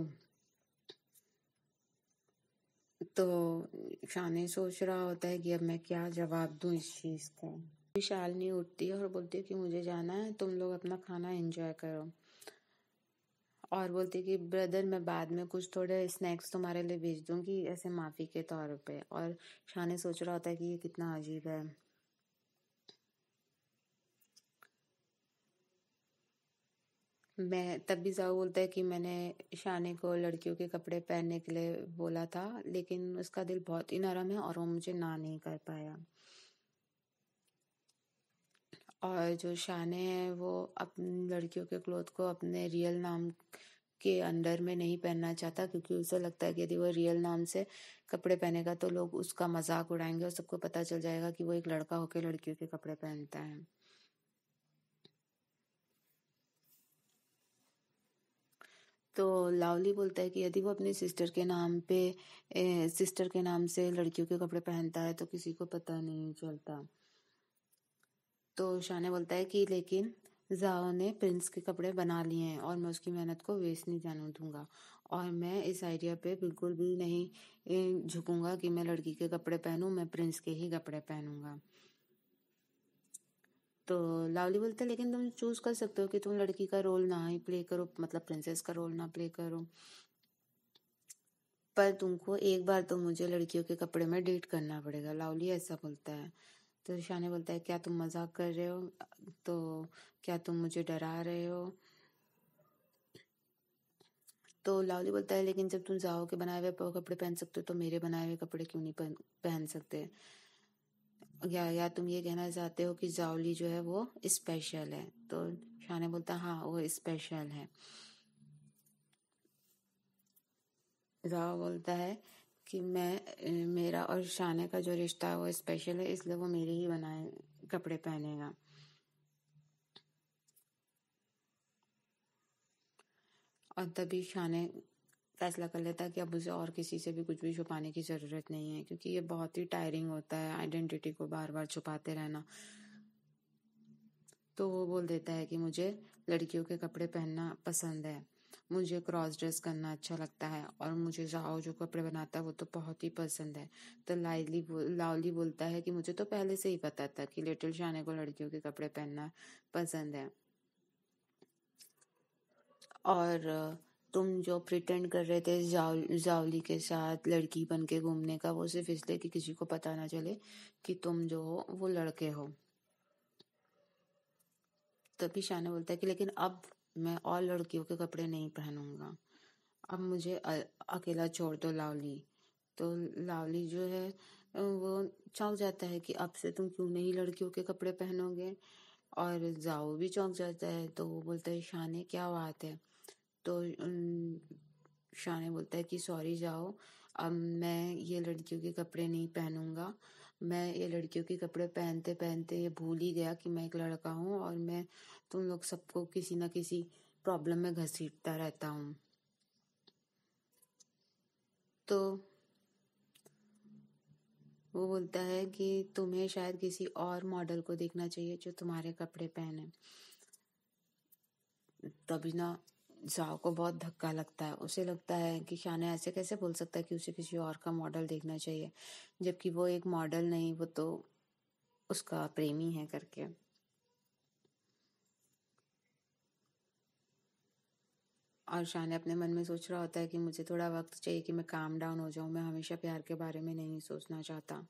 Speaker 1: तो शाने सोच रहा होता है कि अब मैं क्या जवाब दूँ इस चीज़ का शालनी उठती है और बोलती है कि मुझे जाना है तुम लोग अपना खाना एंजॉय करो और बोलती है कि ब्रदर मैं बाद में कुछ थोड़े स्नैक्स तुम्हारे लिए भेज दूँगी ऐसे माफ़ी के तौर पे और शाने सोच रहा होता है कि ये कितना अजीब है मैं तब भी जाऊ बोलता है कि मैंने शाने को लड़कियों के कपड़े पहनने के लिए बोला था लेकिन उसका दिल बहुत ही नरम है और वो मुझे ना नहीं कर पाया और जो शाने हैं वो अपनी लड़कियों के क्लोथ को अपने रियल नाम के अंडर में नहीं पहनना चाहता क्योंकि उसे लगता है कि यदि वो रियल नाम से कपड़े पहनेगा तो लोग उसका मजाक उड़ाएंगे और सबको पता चल जाएगा कि वो एक लड़का होकर लड़कियों के कपड़े पहनता है तो लावली बोलता है कि यदि वो अपनी सिस्टर के नाम पे ए, सिस्टर के नाम से लड़कियों के कपड़े पहनता है तो किसी को पता नहीं चलता तो ने बोलता है कि लेकिन जाओ ने प्रिंस के कपड़े बना लिए हैं और मैं उसकी मेहनत को वेस्ट नहीं जाने दूंगा और मैं इस आइडिया पे बिल्कुल भी नहीं झुकूंगा कि मैं लड़की के कपड़े पहनूं मैं प्रिंस के ही कपड़े पहनूंगा तो लावली बोलते लेकिन तुम चूज कर सकते हो कि तुम लड़की का रोल ना ही प्ले करो मतलब प्रिंसेस का रोल ना प्ले करो पर तुमको एक बार तो मुझे लड़कियों के कपड़े में डेट करना पड़ेगा लावली ऐसा बोलता है तो शाह बोलता है क्या तुम मजाक कर रहे हो तो क्या तुम मुझे डरा रहे हो तो लावली बोलता है लेकिन जब तुम जाओ के बनाए हुए कपड़े पहन सकते हो तो मेरे बनाए हुए कपड़े क्यों नहीं पहन सकते या या तुम ये कहना चाहते हो कि जावली जो है वो स्पेशल है तो शाह ने बोलता हाँ वो स्पेशल है राव बोलता है कि मैं मेरा और शाने का जो रिश्ता है वो स्पेशल है इसलिए वो मेरे ही बनाए कपड़े पहनेगा और तभी शाने फैसला कर लेता है कि अब उसे और किसी से भी कुछ भी छुपाने की ज़रूरत नहीं है क्योंकि ये बहुत ही टायरिंग होता है आइडेंटिटी को बार बार छुपाते रहना तो वो बोल देता है कि मुझे लड़कियों के कपड़े पहनना पसंद है मुझे क्रॉस ड्रेस करना अच्छा लगता है और मुझे जाओ जो कपड़े बनाता है वो तो बहुत ही पसंद है तो लाइली बोल, लाउली बोलता है कि मुझे तो पहले से ही पता था कि लिटिल शाने को लड़कियों के कपड़े पहनना पसंद है और तुम जो प्रिटेंड कर रहे थे जाओ जावली के साथ लड़की बन के घूमने का वो सिर्फ इसलिए कि किसी को पता ना चले कि तुम जो हो वो लड़के हो तभी शाना बोलता है कि लेकिन अब मैं और लड़कियों के कपड़े नहीं पहनूंगा अब मुझे अकेला छोड़ दो लावली तो लावली जो है वो चौंक जाता है कि अब से तुम क्यों नहीं लड़कियों के कपड़े पहनोगे और जाओ भी चौंक जाता है तो वो बोलता है शाने क्या बात है तो शाने बोलता है कि सॉरी जाओ अब मैं ये लड़कियों के कपड़े नहीं पहनूंगा मैं ये लड़कियों के कपड़े पहनते पहनते ये भूल ही गया कि मैं एक लड़का हूँ और मैं तुम लोग सबको किसी ना किसी प्रॉब्लम में घसीटता रहता हूँ तो वो बोलता है कि तुम्हें शायद किसी और मॉडल को देखना चाहिए जो तुम्हारे कपड़े पहने तभी ना जाओ को बहुत धक्का लगता है उसे लगता है कि शाना ऐसे कैसे बोल सकता है कि उसे किसी और का मॉडल देखना चाहिए जबकि वो एक मॉडल नहीं वो तो उसका प्रेमी है करके और शान अपने मन में सोच रहा होता है कि मुझे थोड़ा वक्त चाहिए कि मैं काम डाउन हो जाऊं मैं हमेशा प्यार के बारे में नहीं सोचना चाहता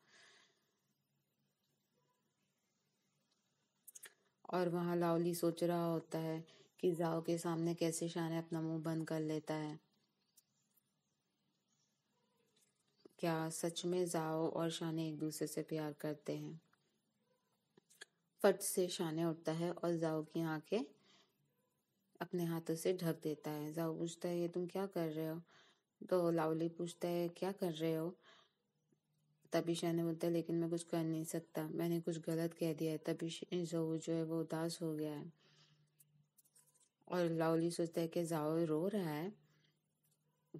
Speaker 1: और वहाँ लावली सोच रहा होता है कि जाओ के सामने कैसे शान अपना मुंह बंद कर लेता है क्या सच में जाओ और शाने एक दूसरे से प्यार करते हैं फट से शाने उठता है और जाओ की आंखें अपने हाथों से ढक देता है जाओ पूछता है ये तुम क्या कर रहे हो तो लावली पूछता है क्या कर रहे हो तभी शाने बोलता है लेकिन मैं कुछ कर नहीं सकता मैंने कुछ गलत कह दिया है तभी जाओ जो है वो उदास हो गया है और लाउली सोचता है कि जाओ रो रहा है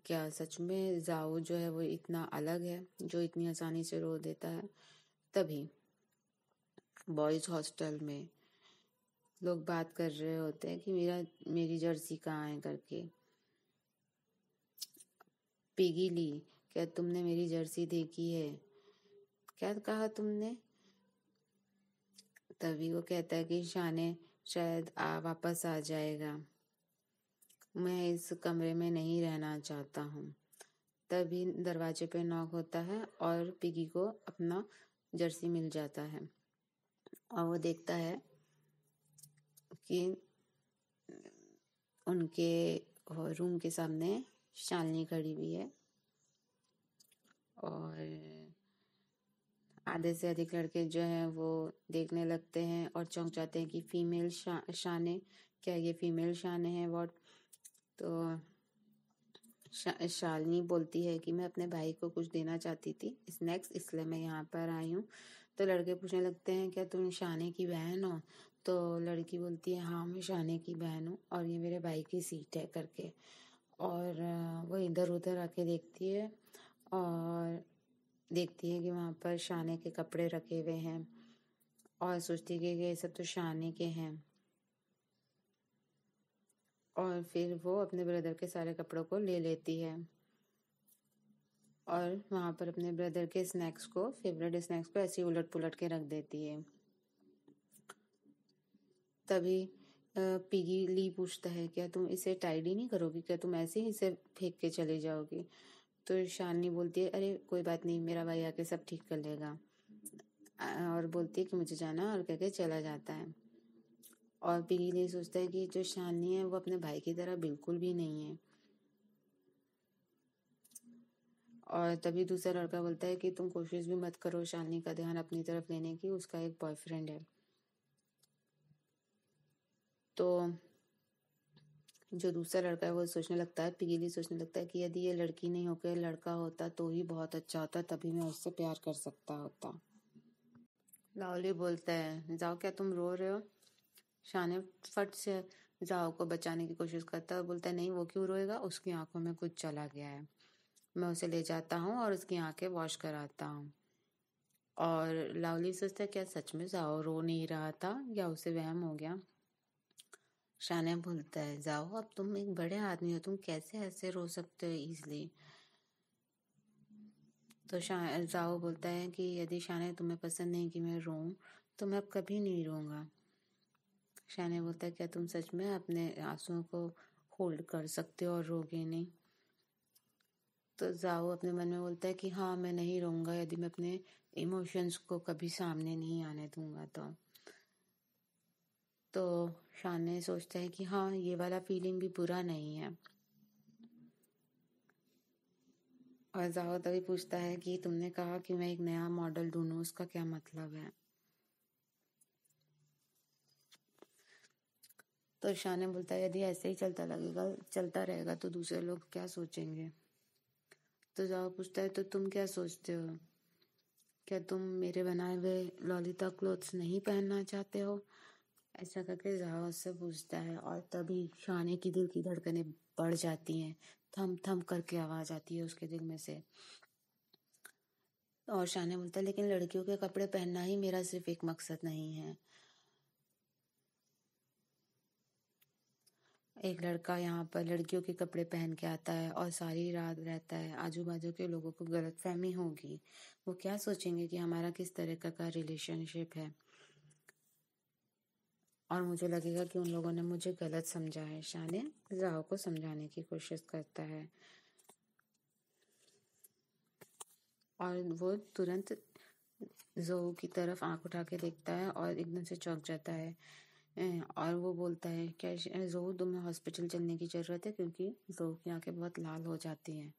Speaker 1: क्या सच में जाओ जो है वो इतना अलग है जो इतनी आसानी से रो देता है तभी बॉयज़ हॉस्टल में लोग बात कर रहे होते हैं कि मेरा मेरी जर्सी कहाँ है करके पिगी ली क्या तुमने मेरी जर्सी देखी है क्या कहा तुमने तभी वो कहता है कि शाने शायद आ वापस आ जाएगा मैं इस कमरे में नहीं रहना चाहता हूँ तभी दरवाजे पे नॉक होता है और पिगी को अपना जर्सी मिल जाता है और वो देखता है कि उनके रूम के सामने शालनी खड़ी हुई है और आधे से अधिक लड़के जो हैं वो देखने लगते हैं और चौंक जाते हैं कि फीमेल शा, शाने क्या ये फीमेल शाने हैं वॉट तो शा, शालनी बोलती है कि मैं अपने भाई को कुछ देना चाहती थी स्नैक्स इसलिए मैं यहाँ पर आई हूँ तो लड़के पूछने लगते हैं क्या तुम शाने की बहन हो तो लड़की बोलती है हाँ मैं शाने की बहन हूँ और ये मेरे भाई की सीट है करके और वो इधर उधर आके देखती है और देखती है कि वहाँ पर शाने के कपड़े रखे हुए हैं और सोचती है कि ये सब तो शाने के हैं और फिर वो अपने ब्रदर के सारे कपड़ों को ले लेती है और वहाँ पर अपने ब्रदर के स्नैक्स को फेवरेट स्नैक्स को ऐसे ही उलट पुलट के रख देती है तभी पिगी ली पूछता है क्या तुम इसे टाइडी नहीं करोगी क्या तुम ऐसे ही इसे फेंक के चले जाओगी तो शालनी बोलती है अरे कोई बात नहीं मेरा भाई आके सब ठीक कर लेगा और बोलती है कि मुझे जाना और कह के चला जाता है और नहीं सोचता है कि जो शालनी है वो अपने भाई की तरह बिल्कुल भी नहीं है और तभी दूसरा लड़का बोलता है कि तुम कोशिश भी मत करो शालनी का ध्यान अपनी तरफ लेने की उसका एक बॉयफ्रेंड है तो जो दूसरा लड़का है वो सोचने लगता है पिगीली सोचने लगता है कि यदि ये लड़की नहीं होकर लड़का होता तो ही बहुत अच्छा होता तभी मैं उससे प्यार कर सकता होता लावली बोलता है जाओ क्या तुम रो रहे हो शाने फट से जाओ को बचाने की कोशिश करता है बोलता है नहीं वो क्यों रोएगा उसकी आंखों में कुछ चला गया है मैं उसे ले जाता हूँ और उसकी आंखें वॉश कराता हूँ और लावली सोचता है क्या सच में जाओ रो नहीं रहा था या उसे वहम हो गया शाना बोलता है जाओ अब तुम एक बड़े आदमी हो तुम कैसे ऐसे रो सकते हो इजली तो जाओ बोलता है कि यदि शान तुम्हें पसंद नहीं कि मैं रो तो मैं अब कभी नहीं रोऊंगा शान बोलता है क्या तुम सच में अपने आंसुओं को होल्ड कर सकते हो और रोगे नहीं तो जाओ अपने मन में बोलता है कि हाँ मैं नहीं रोऊंगा यदि मैं अपने इमोशंस को कभी सामने नहीं आने दूंगा तो तो ने सोचता है कि हाँ ये वाला फीलिंग भी बुरा नहीं है और जाओ अभी पूछता है कि तुमने कहा कि मैं एक नया मॉडल ढूंढूं उसका क्या मतलब है तो शाह ने बोलता है यदि ऐसे ही चलता लगेगा चलता रहेगा तो दूसरे लोग क्या सोचेंगे तो जाओ पूछता है तो तुम क्या सोचते हो क्या तुम मेरे बनाए हुए लॉलीता क्लोथ्स नहीं पहनना चाहते हो ऐसा करके जहा से पूछता है और तभी शाने की दिल की धड़कनें बढ़ जाती हैं थम थम करके आवाज आती है उसके दिल में से और शाने बोलता है लेकिन लड़कियों के कपड़े पहनना ही मेरा सिर्फ एक मकसद नहीं है एक लड़का यहाँ पर लड़कियों के कपड़े पहन के आता है और सारी रात रहता है आजू बाजू के लोगों को गलत फहमी होगी वो क्या सोचेंगे कि हमारा किस तरह का रिलेशनशिप है और मुझे लगेगा कि उन लोगों ने मुझे गलत समझा है शाने जाओ को समझाने की कोशिश करता है और वो तुरंत जो की तरफ आंख उठा के देखता है और एकदम से चौंक जाता है और वो बोलता है क्या जो तुम्हें हॉस्पिटल चलने की ज़रूरत है क्योंकि जो की आंखें बहुत लाल हो जाती हैं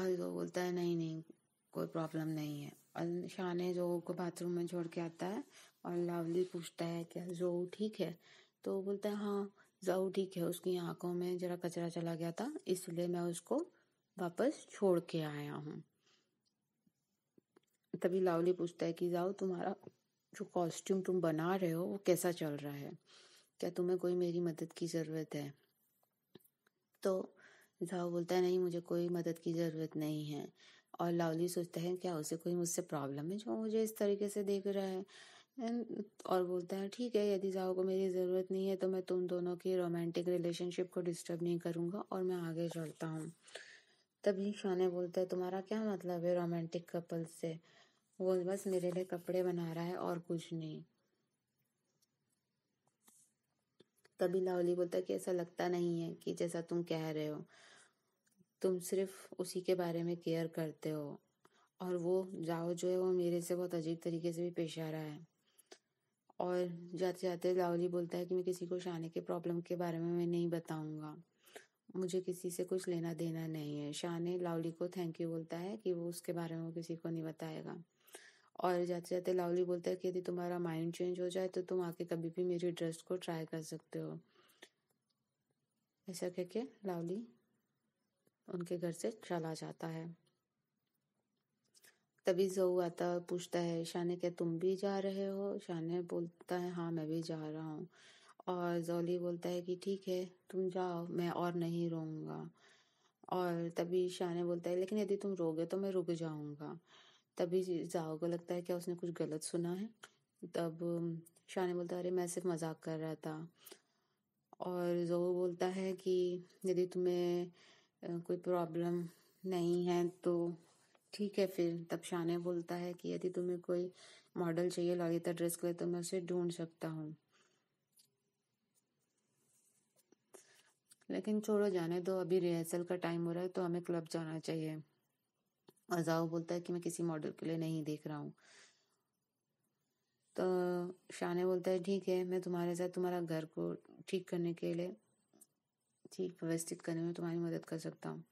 Speaker 1: और वो बोलता है नहीं नहीं कोई प्रॉब्लम नहीं है और शाह ने जोऊ को बाथरूम में छोड़ के आता है और लावली पूछता है क्या जोऊ ठीक है तो बोलता है हाँ जाऊ ठीक है उसकी आंखों में जरा कचरा चला गया था इसलिए मैं उसको वापस छोड़ के आया हूँ तभी लावली पूछता है कि जाओ तुम्हारा जो कॉस्ट्यूम तुम बना रहे हो वो कैसा चल रहा है क्या तुम्हें कोई मेरी मदद की ज़रूरत है तो जाओ बोलता है नहीं मुझे कोई मदद की ज़रूरत नहीं है और लावली सोचता है क्या उसे कोई मुझसे प्रॉब्लम है जो मुझे इस तरीके से देख रहा है और बोलता है ठीक है यदि जाओ को मेरी ज़रूरत नहीं है तो मैं तुम दोनों की रोमांटिक रिलेशनशिप को डिस्टर्ब नहीं करूँगा और मैं आगे चलता हूँ तभी शाने बोलता है तुम्हारा क्या मतलब है रोमांटिक कपल से वो बस मेरे लिए कपड़े बना रहा है और कुछ नहीं तभी लावली बोलता है कि ऐसा लगता नहीं है कि जैसा तुम कह रहे हो तुम सिर्फ उसी के बारे में केयर करते हो और वो जाओ जो है वो मेरे से बहुत अजीब तरीके से भी पेश आ रहा है और जाते जाते लावली बोलता है कि मैं किसी को शाने के प्रॉब्लम के बारे में मैं नहीं बताऊंगा मुझे किसी से कुछ लेना देना नहीं है शाने लावली को थैंक यू बोलता है कि वो उसके बारे में वो किसी को नहीं बताएगा और जाते जाते लावली बोलता है कि यदि तुम्हारा माइंड चेंज हो जाए तो तुम आके कभी भी मेरी ड्रेस को ट्राई कर सकते हो ऐसा कह के लावली उनके घर से चला जाता है तभी जऊ आता पूछता है शाने क्या तुम भी जा रहे हो ने बोलता है हाँ मैं भी जा रहा हूँ और जोली बोलता है कि ठीक है तुम जाओ मैं और नहीं रोऊंगा और तभी शाने बोलता है लेकिन यदि तुम रोगे तो मैं रुक जाऊंगा तभी जाओ को लगता है क्या उसने कुछ गलत सुना है तब शाने बोलता है अरे मैं सिर्फ मजाक कर रहा था और जो बोलता है कि यदि तुम्हें कोई प्रॉब्लम नहीं है तो ठीक है फिर तब शाने बोलता है कि यदि तुम्हें कोई मॉडल चाहिए ललिता ड्रेस के लिए तो मैं उसे ढूंढ सकता हूँ लेकिन छोड़ो जाने दो अभी रिहर्सल का टाइम हो रहा है तो हमें क्लब जाना चाहिए अजाओ बोलता है कि मैं किसी मॉडल के लिए नहीं देख रहा हूँ तो शाने बोलता है ठीक है मैं तुम्हारे साथ तुम्हारा घर को ठीक करने के लिए ठीक व्यवस्थित करने में तुम्हारी मदद कर सकता हूँ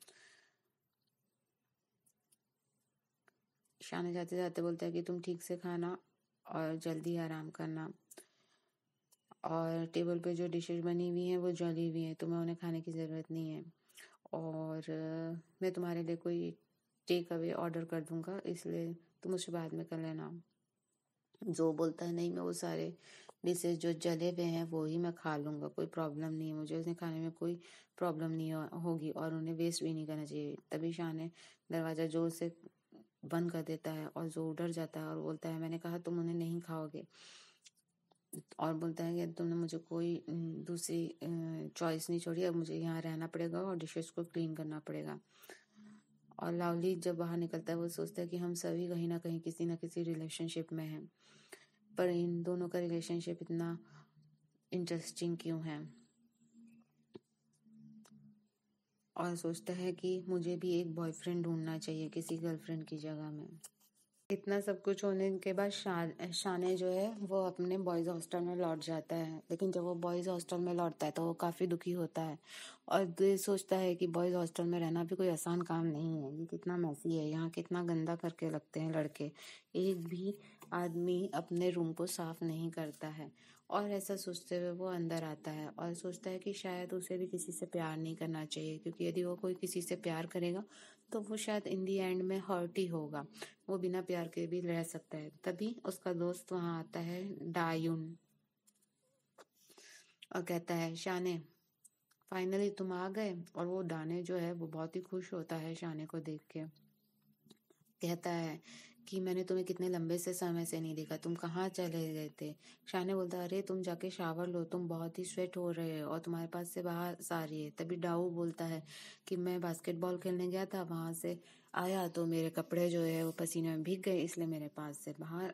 Speaker 1: शाने जाते जाते बोलता है कि तुम ठीक से खाना और जल्दी आराम करना और टेबल पे जो डिशेज बनी हुई हैं वो जली हुई हैं तुम्हें उन्हें खाने की ज़रूरत नहीं है और मैं तुम्हारे लिए कोई टेक अवे ऑर्डर कर दूंगा इसलिए तुम उसे बाद में कर लेना जो बोलता है नहीं मैं वो सारे डिशेज जो जले हुए हैं वो ही मैं खा लूँगा कोई प्रॉब्लम नहीं है मुझे उसने खाने में कोई प्रॉब्लम नहीं होगी और उन्हें वेस्ट भी नहीं करना चाहिए तभी शाह ने दरवाज़ा जोर से बंद कर देता है और जो डर जाता है और बोलता है मैंने कहा तुम उन्हें नहीं खाओगे और बोलता है कि तुमने मुझे कोई दूसरी चॉइस नहीं छोड़ी अब मुझे यहाँ रहना पड़ेगा और डिशेज को क्लीन करना पड़ेगा और लावली जब बाहर निकलता है वो सोचता है कि हम सभी कहीं ना कहीं किसी ना किसी रिलेशनशिप में हैं पर इन दोनों का रिलेशनशिप इतना इंटरेस्टिंग क्यों है और सोचता है कि मुझे भी एक बॉयफ्रेंड ढूंढना चाहिए किसी गर्लफ्रेंड की जगह में इतना सब कुछ होने के बाद शान शाने जो है वो अपने बॉयज़ हॉस्टल में लौट जाता है लेकिन जब वो बॉयज़ हॉस्टल में लौटता है तो वो काफ़ी दुखी होता है और ये सोचता है कि बॉयज़ हॉस्टल में रहना भी कोई आसान काम नहीं है ये कितना मैसी है यहाँ कितना गंदा करके लगते हैं लड़के एक भी आदमी अपने रूम को साफ़ नहीं करता है और ऐसा सोचते हुए वो अंदर आता है और सोचता है कि शायद उसे भी किसी से प्यार नहीं करना चाहिए क्योंकि यदि वो कोई किसी से प्यार करेगा तो वो शायद इन दी एंड में हर्ट ही होगा वो बिना प्यार के भी रह सकता है तभी उसका दोस्त वहाँ आता है डायुन और कहता है शाने फाइनली तुम आ गए और वो दाने जो है वो बहुत ही खुश होता है शाने को देख के कहता है कि मैंने तुम्हें कितने लंबे से समय से नहीं देखा तुम कहाँ चले गए थे शाह ने बोलता अरे तुम जाके शावर लो तुम बहुत ही स्वेट हो रहे हो और तुम्हारे पास से बाहर आ रही है तभी डाऊ बोलता है कि मैं बास्केटबॉल खेलने गया था वहां से आया तो मेरे कपड़े जो है वो पसीने में भीग गए इसलिए मेरे पास से बाहर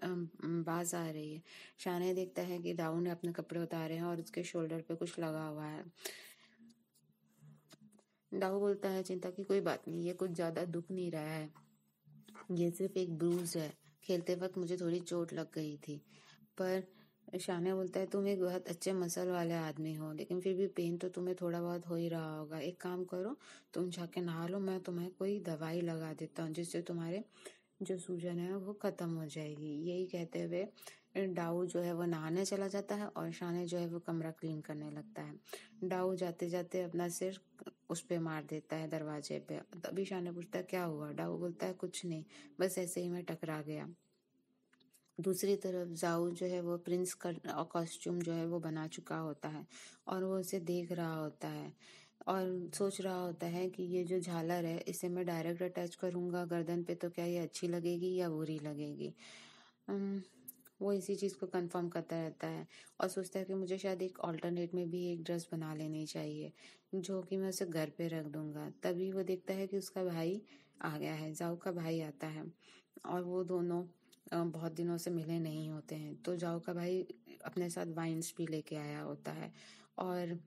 Speaker 1: बाज आ रही है शाह ने देखता है कि डाऊ ने अपने कपड़े उतारे हैं और उसके शोल्डर पे कुछ लगा हुआ है डाऊ बोलता है चिंता की कोई बात नहीं ये कुछ ज्यादा दुख नहीं रहा है ये सिर्फ एक ब्रूज है खेलते वक्त मुझे थोड़ी चोट लग गई थी पर शाने बोलता है तुम एक बहुत अच्छे मसल वाले आदमी हो लेकिन फिर भी पेन तो तुम्हें थोड़ा बहुत हो ही रहा होगा एक काम करो तुम जाके नहा लो मैं तुम्हें कोई दवाई लगा देता हूँ जिससे तुम्हारे जो सूजन है वो ख़त्म हो जाएगी यही कहते हुए डाऊ जो है वो नहाने चला जाता है और शाने जो है वो कमरा क्लीन करने लगता है डाऊ जाते जाते अपना सिर उस पर मार देता है दरवाजे पे तभी शाह ने पूछता है क्या हुआ डाऊ बोलता है कुछ नहीं बस ऐसे ही मैं टकरा गया दूसरी तरफ जाऊ जो है वो प्रिंस का कॉस्ट्यूम जो है वो बना चुका होता है और वो उसे देख रहा होता है और सोच रहा होता है कि ये जो झालर है इसे मैं डायरेक्ट अटैच करूँगा गर्दन पे तो क्या ये अच्छी लगेगी या बुरी लगेगी वो इसी चीज़ को कंफर्म करता रहता है और सोचता है कि मुझे शायद एक ऑल्टरनेट में भी एक ड्रेस बना लेनी चाहिए जो कि मैं उसे घर पे रख दूंगा तभी वो देखता है कि उसका भाई आ गया है जाऊ का भाई आता है और वो दोनों बहुत दिनों से मिले नहीं होते हैं तो जाऊ का भाई अपने साथ वाइन्स भी लेके आया होता है और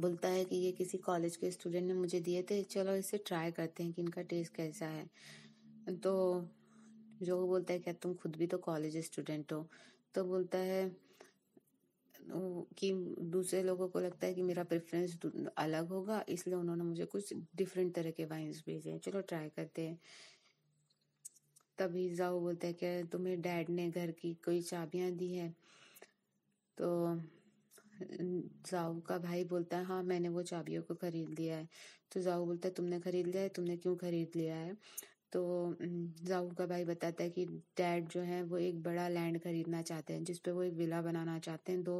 Speaker 1: बोलता है कि ये किसी कॉलेज के स्टूडेंट ने मुझे दिए थे चलो इसे ट्राई करते हैं कि इनका टेस्ट कैसा है तो जो बोलता है क्या तुम खुद भी तो कॉलेज स्टूडेंट हो तो बोलता है कि दूसरे लोगों को लगता है कि मेरा प्रेफरेंस अलग होगा इसलिए उन्होंने मुझे कुछ डिफरेंट तरह के वाइन्स भेजे हैं चलो ट्राई करते हैं तभी जाओ बोलते हैं कि तुम्हें डैड ने घर की कोई चाबियां दी है तो जाऊ का भाई बोलता है हाँ मैंने वो चाबियों को खरीद लिया है तो जाऊ बोलता है तुमने खरीद लिया है तुमने क्यों खरीद लिया है तो जाऊ का भाई बताता है कि डैड जो है वो एक बड़ा लैंड खरीदना चाहते हैं जिसपे वो एक विला बनाना चाहते हैं दो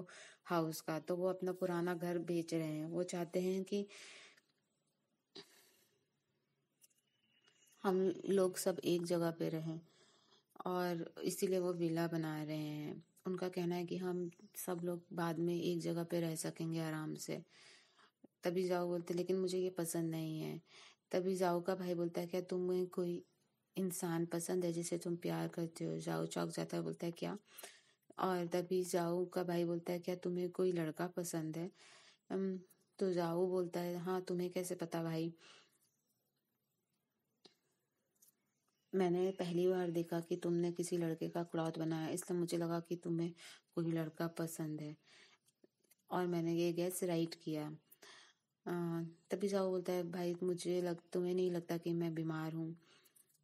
Speaker 1: हाउस का तो वो अपना पुराना घर बेच रहे हैं वो चाहते हैं कि हम लोग सब एक जगह पे रहें और इसीलिए वो विला बना रहे हैं उनका कहना है कि हम सब लोग बाद में एक जगह पे रह सकेंगे आराम से तभी जाओ बोलते लेकिन मुझे ये पसंद नहीं है तभी जाओ का भाई बोलता है क्या तुम्हें कोई इंसान पसंद है जिसे तुम प्यार करते हो जाओ चौक जाता है बोलता है क्या और तभी जाओ का भाई बोलता है क्या तुम्हें कोई लड़का पसंद है तो जाओ बोलता है हाँ तुम्हें कैसे पता भाई मैंने पहली बार देखा कि तुमने किसी लड़के का क्लॉथ बनाया इसलिए मुझे लगा कि तुम्हें कोई लड़का पसंद है और मैंने ये गैस राइट किया हाँ, तभी जाओ बोलता है भाई मुझे लग तुम्हें नहीं लगता कि मैं बीमार हूँ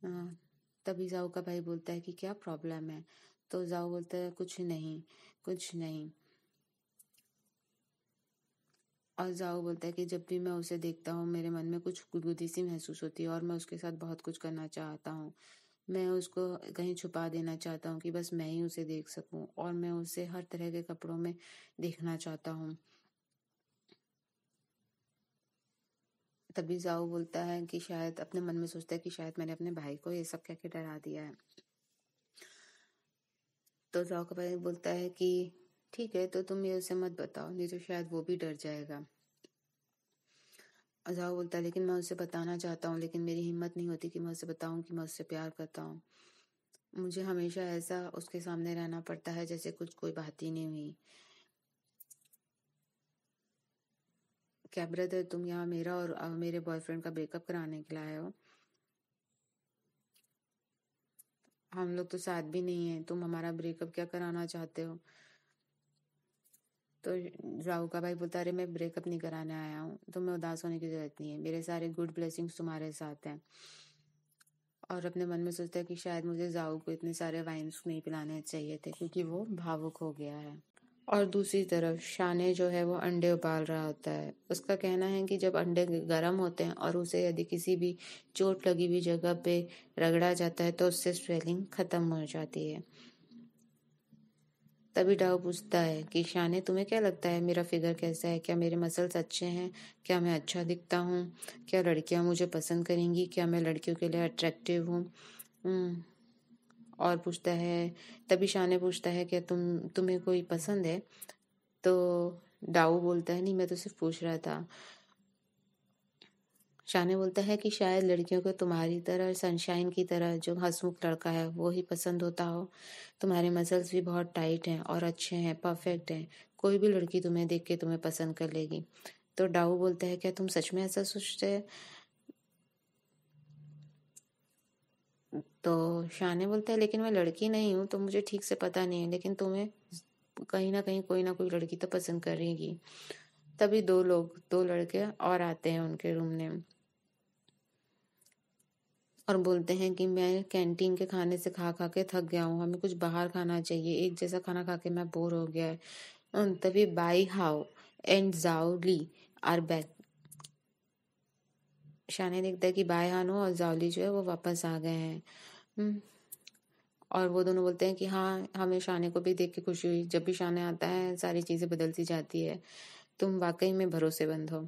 Speaker 1: हाँ, तभी जाऊ का भाई बोलता है कि क्या प्रॉब्लम है तो जाओ बोलता है कुछ नहीं कुछ नहीं और जाऊ बोलता है कि जब भी मैं उसे देखता हूँ मेरे मन में कुछ गुदगुदी सी महसूस होती है और मैं उसके साथ बहुत कुछ करना चाहता हूँ मैं उसको कहीं छुपा देना चाहता हूँ कि बस मैं ही उसे देख सकूँ और मैं उसे हर तरह के कपड़ों में देखना चाहता हूँ तभी जाओ बोलता है कि शायद अपने मन में सोचता है कि शायद मैंने अपने भाई को ये सब कह के डरा दिया है तो जाओ का भाई बोलता है कि ठीक है तो तुम ये उसे मत बताओ नहीं तो शायद वो भी डर जाएगा अजाओ बोलता है लेकिन मैं उसे बताना चाहता हूँ लेकिन मेरी हिम्मत नहीं होती कि मैं उसे बताऊँ कि मैं उससे प्यार करता हूँ मुझे हमेशा ऐसा उसके सामने रहना पड़ता है जैसे कुछ कोई बात ही नहीं हुई क्या ब्रदर तुम यहाँ मेरा और मेरे बॉयफ्रेंड का ब्रेकअप कराने के लिए आए हो हम लोग तो साथ भी नहीं है तुम हमारा ब्रेकअप क्या कराना चाहते हो तो राहू का भाई बोलता अरे मैं ब्रेकअप नहीं कराने आया हूँ तुम्हें उदास होने की जरूरत नहीं है मेरे सारे गुड ब्लेसिंग्स तुम्हारे साथ हैं और अपने मन में सोचता है कि शायद मुझे जाऊ को इतने सारे वाइन्स नहीं पिलाने चाहिए थे क्योंकि वो भावुक हो गया है और दूसरी तरफ शाने जो है वो अंडे उबाल रहा होता है उसका कहना है कि जब अंडे गर्म होते हैं और उसे यदि किसी भी चोट लगी हुई जगह पे रगड़ा जाता है तो उससे स्वेलिंग ख़त्म हो जाती है तभी डाव पूछता है कि शाने तुम्हें क्या लगता है मेरा फिगर कैसा है क्या मेरे मसल्स अच्छे हैं क्या मैं अच्छा दिखता हूँ क्या लड़कियाँ मुझे पसंद करेंगी क्या मैं लड़कियों के लिए अट्रैक्टिव हूँ हम्म, और पूछता है तभी शाह ने पूछता है क्या तुम तुम्हें कोई पसंद है तो डाऊ बोलता है नहीं मैं तो सिर्फ पूछ रहा था शाह ने बोलता है कि शायद लड़कियों को तुम्हारी तरह सनशाइन की तरह जो हंसमुख लड़का है वो ही पसंद होता हो तुम्हारे मसल्स भी बहुत टाइट हैं और अच्छे हैं परफेक्ट हैं कोई भी लड़की तुम्हें देख के तुम्हें पसंद कर लेगी तो डाऊ बोलता है क्या तुम सच में ऐसा सोचते तो शाने बोलता है लेकिन मैं लड़की नहीं हूँ तो मुझे ठीक से पता नहीं है लेकिन तुम्हें कहीं ना कहीं कोई ना कोई लड़की तो पसंद करेगी तभी दो लोग दो लड़के और आते हैं उनके रूम में और बोलते हैं कि मैं कैंटीन के खाने से खा खा के थक गया हूँ हमें कुछ बाहर खाना चाहिए एक जैसा खाना खा के मैं बोर हो गया है तभी बाई हाउ एंड जाओ ली आर बैक शाने देखता है कि बाय हानो और जावली जो है वो वापस आ गए हैं हम्म। और वो दोनों बोलते हैं कि हाँ हमें शाने को भी देख के खुशी हुई जब भी शाने आता है सारी चीज़ें बदलती जाती है तुम वाकई में भरोसेमंद हो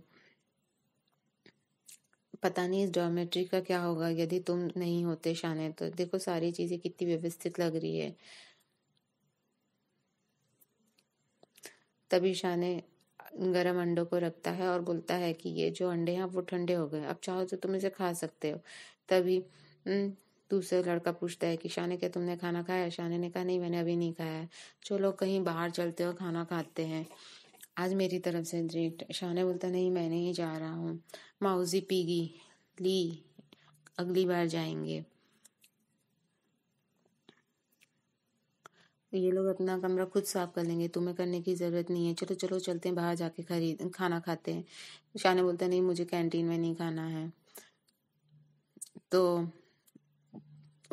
Speaker 1: पता नहीं इस डॉमेट्री का क्या होगा यदि तुम नहीं होते शाने तो देखो सारी चीज़ें कितनी व्यवस्थित लग रही है तभी शाने गर्म अंडों को रखता है और बोलता है कि ये जो अंडे हैं वो ठंडे हो गए अब चाहो तो तुम इसे खा सकते हो तभी दूसरा लड़का पूछता है कि शाने क्या तुमने खाना खाया शाने ने कहा नहीं मैंने अभी नहीं खाया है चलो कहीं बाहर चलते हो खाना खाते हैं आज मेरी तरफ से ड्रीट शाने बोलता नहीं मैं नहीं जा रहा हूँ माउजी पीगी ली अगली बार जाएंगे तो ये लोग अपना कमरा खुद साफ कर लेंगे तुम्हें करने की ज़रूरत नहीं है चलो चलो चलते हैं बाहर जाके खरीद खाना खाते हैं शाने बोलता नहीं मुझे कैंटीन में नहीं खाना है तो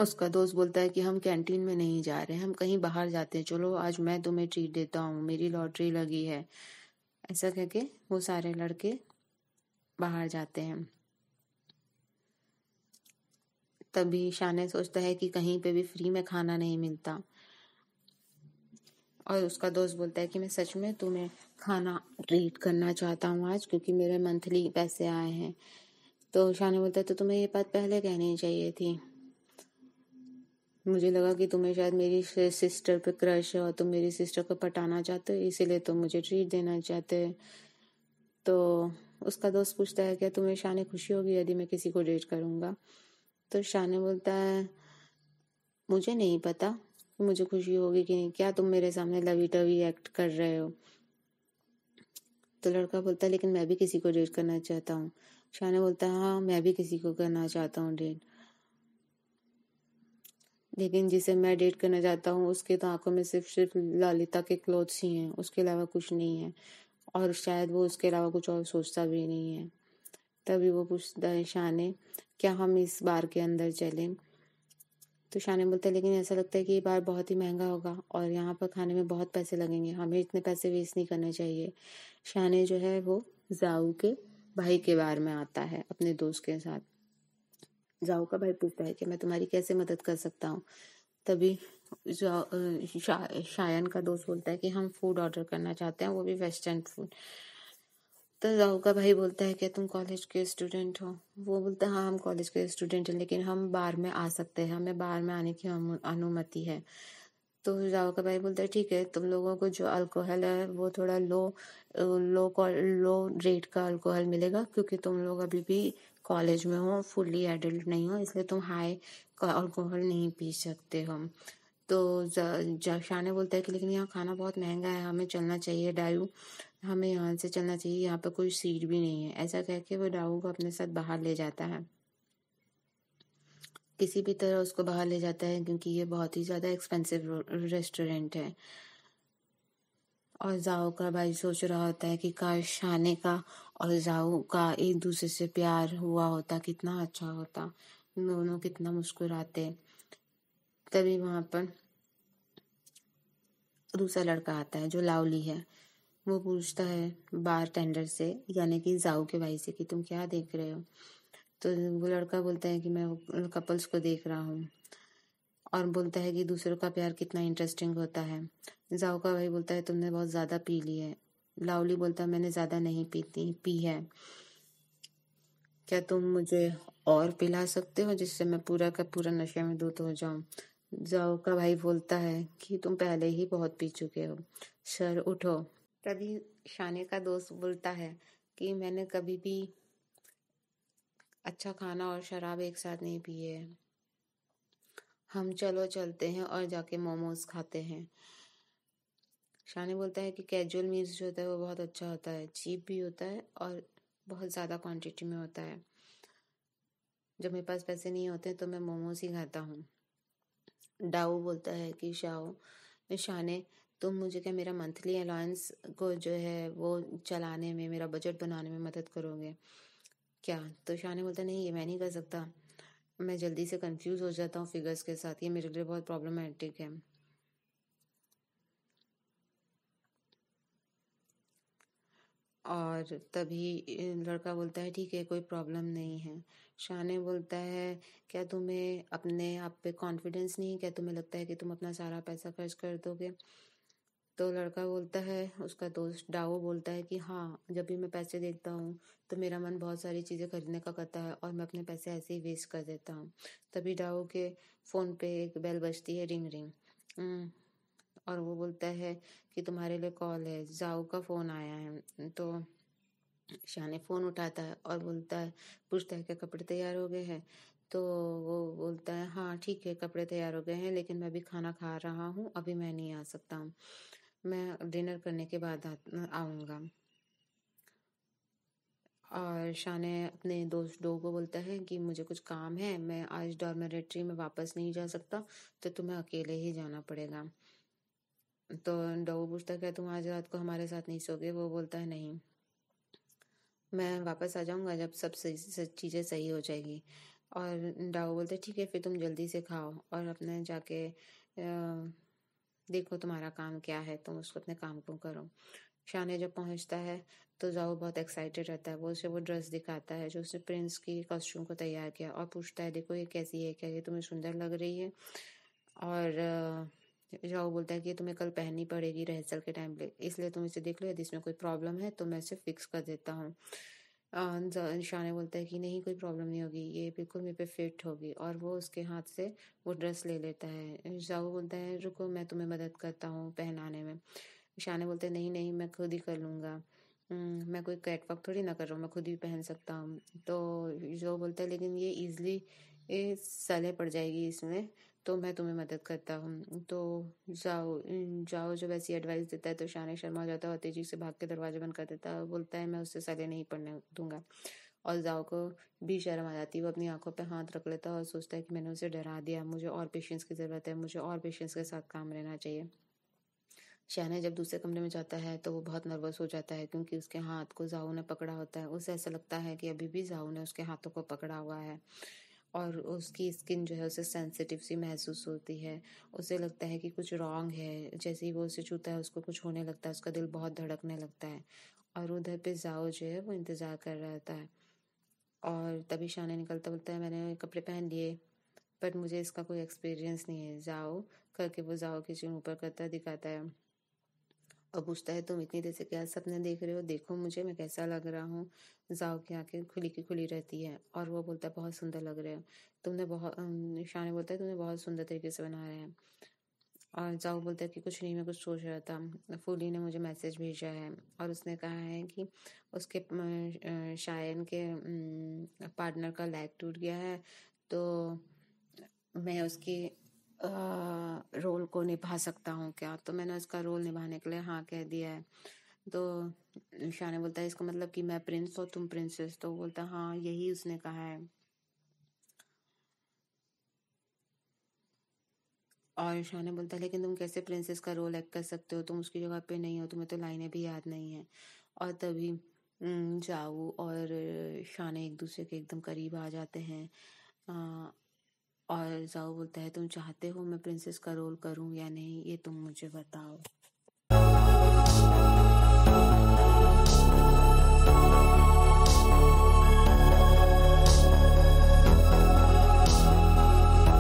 Speaker 1: उसका दोस्त बोलता है कि हम कैंटीन में नहीं जा रहे हम कहीं बाहर जाते हैं चलो आज मैं तुम्हें ट्रीट देता हूँ मेरी लॉटरी लगी है ऐसा कह के वो सारे लड़के बाहर जाते हैं तभी शाने सोचता है कि कहीं पे भी फ्री में खाना नहीं मिलता और उसका दोस्त बोलता है कि मैं सच में तुम्हें खाना ट्रीट करना चाहता हूँ आज क्योंकि मेरे मंथली पैसे आए हैं तो ने बोलता है तो तुम्हें ये बात पहले कहनी चाहिए थी मुझे लगा कि तुम्हें शायद मेरी सिस्टर पे क्रश है और तुम मेरी सिस्टर को पटाना चाहते हो इसीलिए तुम मुझे ट्रीट देना चाहते तो उसका दोस्त पूछता है क्या तुम्हें शाने खुशी होगी यदि मैं किसी को डेट करूँगा तो शाने बोलता है मुझे नहीं पता तो मुझे खुशी होगी कि नहीं क्या तुम मेरे सामने लवी टवी एक्ट कर रहे हो तो लड़का बोलता है लेकिन मैं भी किसी को डेट करना चाहता हूँ शाना बोलता है हाँ मैं भी किसी को करना चाहता हूँ डेट लेकिन जिसे मैं डेट करना चाहता हूँ उसके तो आंखों में सिर्फ सिर्फ ललिता के क्लोथ्स ही हैं उसके अलावा कुछ नहीं है और शायद वो उसके अलावा कुछ और सोचता भी नहीं है तभी वो पूछता है शाह ने क्या हम इस बार के अंदर चलें तो शान बोलते हैं लेकिन ऐसा लगता है कि ये बार बहुत ही महंगा होगा और यहाँ पर खाने में बहुत पैसे लगेंगे हमें इतने पैसे वेस्ट नहीं करने चाहिए शान जो है वो जाऊ के भाई के बार में आता है अपने दोस्त के साथ जाऊ का भाई पूछता है कि मैं तुम्हारी कैसे मदद कर सकता हूँ तभी शा, शायन का दोस्त बोलता है कि हम फूड ऑर्डर करना चाहते हैं वो भी वेस्टर्न फूड तो का भाई बोलता है कि तुम कॉलेज के स्टूडेंट हो वो बोलते हैं हाँ हम कॉलेज के स्टूडेंट हैं लेकिन हम बार में आ सकते हैं हमें बार में आने की अनुमति है तो का भाई बोलता है ठीक है तुम लोगों को जो अल्कोहल है वो थोड़ा लो लो लो रेट का अल्कोहल मिलेगा क्योंकि तुम लोग अभी भी कॉलेज में हो फुली एडल्ट नहीं हो इसलिए तुम हाई अल्कोहल नहीं पी सकते हो तो शाह ने बोलता है कि लेकिन यहाँ खाना बहुत महंगा है हमें चलना चाहिए डायू हमें यहाँ से चलना चाहिए यहाँ पर कोई सीट भी नहीं है ऐसा कह के वो डाऊ को अपने साथ बाहर ले जाता है किसी भी तरह उसको बाहर ले जाता है क्योंकि ये बहुत ही ज़्यादा एक्सपेंसिव रेस्टोरेंट है और जाओ का भाई सोच रहा होता है कि काश शाने का और जाओ का एक दूसरे से प्यार हुआ होता कितना अच्छा होता दोनों कितना मुस्कुराते तभी वहाँ पर दूसरा लड़का आता है जो लावली है वो पूछता है बार टेंडर से यानी कि जाऊ के भाई से कि तुम क्या देख रहे हो तो वो लड़का बोलता है कि मैं कपल्स को देख रहा हूँ और बोलता है कि दूसरों का प्यार कितना इंटरेस्टिंग होता है जाऊ का भाई बोलता है तुमने बहुत ज़्यादा पी ली है लावली बोलता है मैंने ज़्यादा नहीं पीती पी है क्या तुम मुझे और पिला सकते हो जिससे मैं पूरा का पूरा नशे में दूध हो जाऊँ जाओ का भाई बोलता है कि तुम पहले ही बहुत पी चुके हो सर उठो तभी शाने का दोस्त बोलता है कि मैंने कभी भी अच्छा खाना और शराब एक साथ नहीं पिए है हम चलो चलते हैं और जाके मोमोज खाते हैं शानी बोलता है कि कैजुअल मील्स जो होता है वो बहुत अच्छा होता है चीप भी होता है और बहुत ज़्यादा क्वांटिटी में होता है जब मेरे पास पैसे नहीं होते तो मैं मोमोज ही खाता हूँ डाऊ बोलता है कि शाओ शाने तो मुझे क्या मेरा मंथली अलाउंस को जो है वो चलाने में मेरा बजट बनाने में मदद करोगे क्या तो शाह ने बोलता नहीं ये मैं नहीं कर सकता मैं जल्दी से कंफ्यूज हो जाता हूँ फिगर्स के साथ ये मेरे लिए बहुत प्रॉब्लमेटिक है और तभी लड़का बोलता है ठीक है कोई प्रॉब्लम नहीं है शाह ने बोलता है क्या तुम्हें अपने आप पे कॉन्फिडेंस नहीं क्या तुम्हें लगता है कि तुम अपना सारा पैसा खर्च कर दोगे तो लड़का बोलता है उसका दोस्त डाओ बोलता है कि हाँ जब भी मैं पैसे देखता हूँ तो मेरा मन बहुत सारी चीज़ें खरीदने का करता है और मैं अपने पैसे ऐसे ही वेस्ट कर देता हूँ तभी डाओ के फ़ोन पे एक बेल बजती है रिंग रिंग हम्म, और वो बोलता है कि तुम्हारे लिए कॉल है जाओ का फ़ोन आया है तो शाने फ़ोन उठाता है और बोलता है पूछता है क्या कपड़े तैयार हो गए हैं तो वो बोलता है हाँ ठीक है कपड़े तैयार हो गए हैं लेकिन मैं अभी खाना खा रहा हूँ अभी मैं नहीं आ सकता हूँ मैं डिनर करने के बाद आऊँगा और शाह ने अपने दोस्त डो को बोलता है कि मुझे कुछ काम है मैं आज डॉर्मेटरी में वापस नहीं जा सकता तो तुम्हें अकेले ही जाना पड़ेगा तो डो पूछता है तुम आज रात को हमारे साथ नहीं सोगे वो बोलता है नहीं मैं वापस आ जाऊँगा जब सब चीज़ें सही हो जाएगी और डाओ बोलते ठीक है फिर तुम जल्दी से खाओ और अपने जाके आ, देखो तुम्हारा काम क्या है तुम उसको अपने काम को करो शान जब पहुंचता है तो जाओ बहुत एक्साइटेड रहता है वो उसे वो ड्रेस दिखाता है जो उसने प्रिंस की कॉस्ट्यूम को तैयार किया और पूछता है देखो ये कैसी है क्या ये तुम्हें सुंदर लग रही है और जाओ बोलता है कि तुम्हें कल पहननी पड़ेगी रिहर्सल के टाइम पे इसलिए तुम इसे देख लो यदि इसमें कोई प्रॉब्लम है तो मैं इसे फिक्स कर देता हूँ निशाना बोलता है कि नहीं कोई प्रॉब्लम नहीं होगी ये बिल्कुल मेरे पे फिट होगी और वो उसके हाथ से वो ड्रेस ले लेता है जाऊ बोलता है रुको मैं तुम्हें मदद करता हूँ पहनाने में निशाना बोलते नहीं नहीं मैं खुद ही कर लूँगा हम्म, मैं कोई कैटवर्क थोड़ी ना कर रहा हूँ मैं खुद ही पहन सकता हूँ तो जो बोलता है लेकिन ये ईज़िली सले पड़ जाएगी इसमें तो मैं तुम्हें मदद करता हूँ तो जाओ जाओ जब ऐसी एडवाइस देता है तो शान शर्मा हो जाता है और तेजी से भाग के दरवाजा बंद कर देता है और बोलता है मैं उससे सले नहीं पढ़ने दूंगा और जाओ को भी शर्म आ जाती है वो अपनी आंखों पे हाथ रख लेता है और सोचता है कि मैंने उसे डरा दिया मुझे और पेशेंस की ज़रूरत है मुझे और पेशेंस के साथ काम रहना चाहिए शहना जब दूसरे कमरे में जाता है तो वो बहुत नर्वस हो जाता है क्योंकि उसके हाथ को जाओ ने पकड़ा होता है उसे ऐसा लगता है कि अभी भी जाऊ ने उसके हाथों को पकड़ा हुआ है और उसकी स्किन जो है उसे सेंसिटिव सी महसूस होती है उसे लगता है कि कुछ रॉन्ग है जैसे ही वो उसे छूता है उसको कुछ होने लगता है उसका दिल बहुत धड़कने लगता है और उधर पे जाओ जो है वो इंतज़ार कर रहा है और तभी शान निकलता बोलता है मैंने कपड़े पहन लिए बट मुझे इसका कोई एक्सपीरियंस नहीं है जाओ करके वो जाओ किसी ऊपर करता दिखाता है और पूछता है तुम इतनी देर से क्या सपना देख रहे हो देखो मुझे मैं कैसा लग रहा हूँ जाओ की आँखें खुली की खुली रहती है और वो बोलता है बहुत सुंदर लग रहे हो तुमने बहुत निशान बोलता है तुमने बहुत सुंदर तरीके से बना रहे हैं और जाओ बोलता है कि कुछ नहीं मैं कुछ सोच रहा था फूली ने मुझे मैसेज भेजा है और उसने कहा है कि उसके शायन के पार्टनर का लैग टूट गया है तो मैं उसकी रोल को निभा सकता हूँ क्या तो मैंने उसका रोल निभाने के लिए हाँ कह दिया है तो शाह ने बोलता है इसका मतलब कि मैं प्रिंस और तुम प्रिंसेस तो बोलता हाँ यही उसने कहा है और शाह ने बोलता लेकिन तुम कैसे प्रिंसेस का रोल एक्ट कर सकते हो तुम उसकी जगह पे नहीं हो तुम्हें तो लाइनें भी याद नहीं है और तभी जाऊ और शाह एक दूसरे के एकदम करीब आ जाते हैं और जाओ बोलता है तुम चाहते हो मैं प्रिंसेस का रोल करूं या नहीं ये तुम मुझे बताओ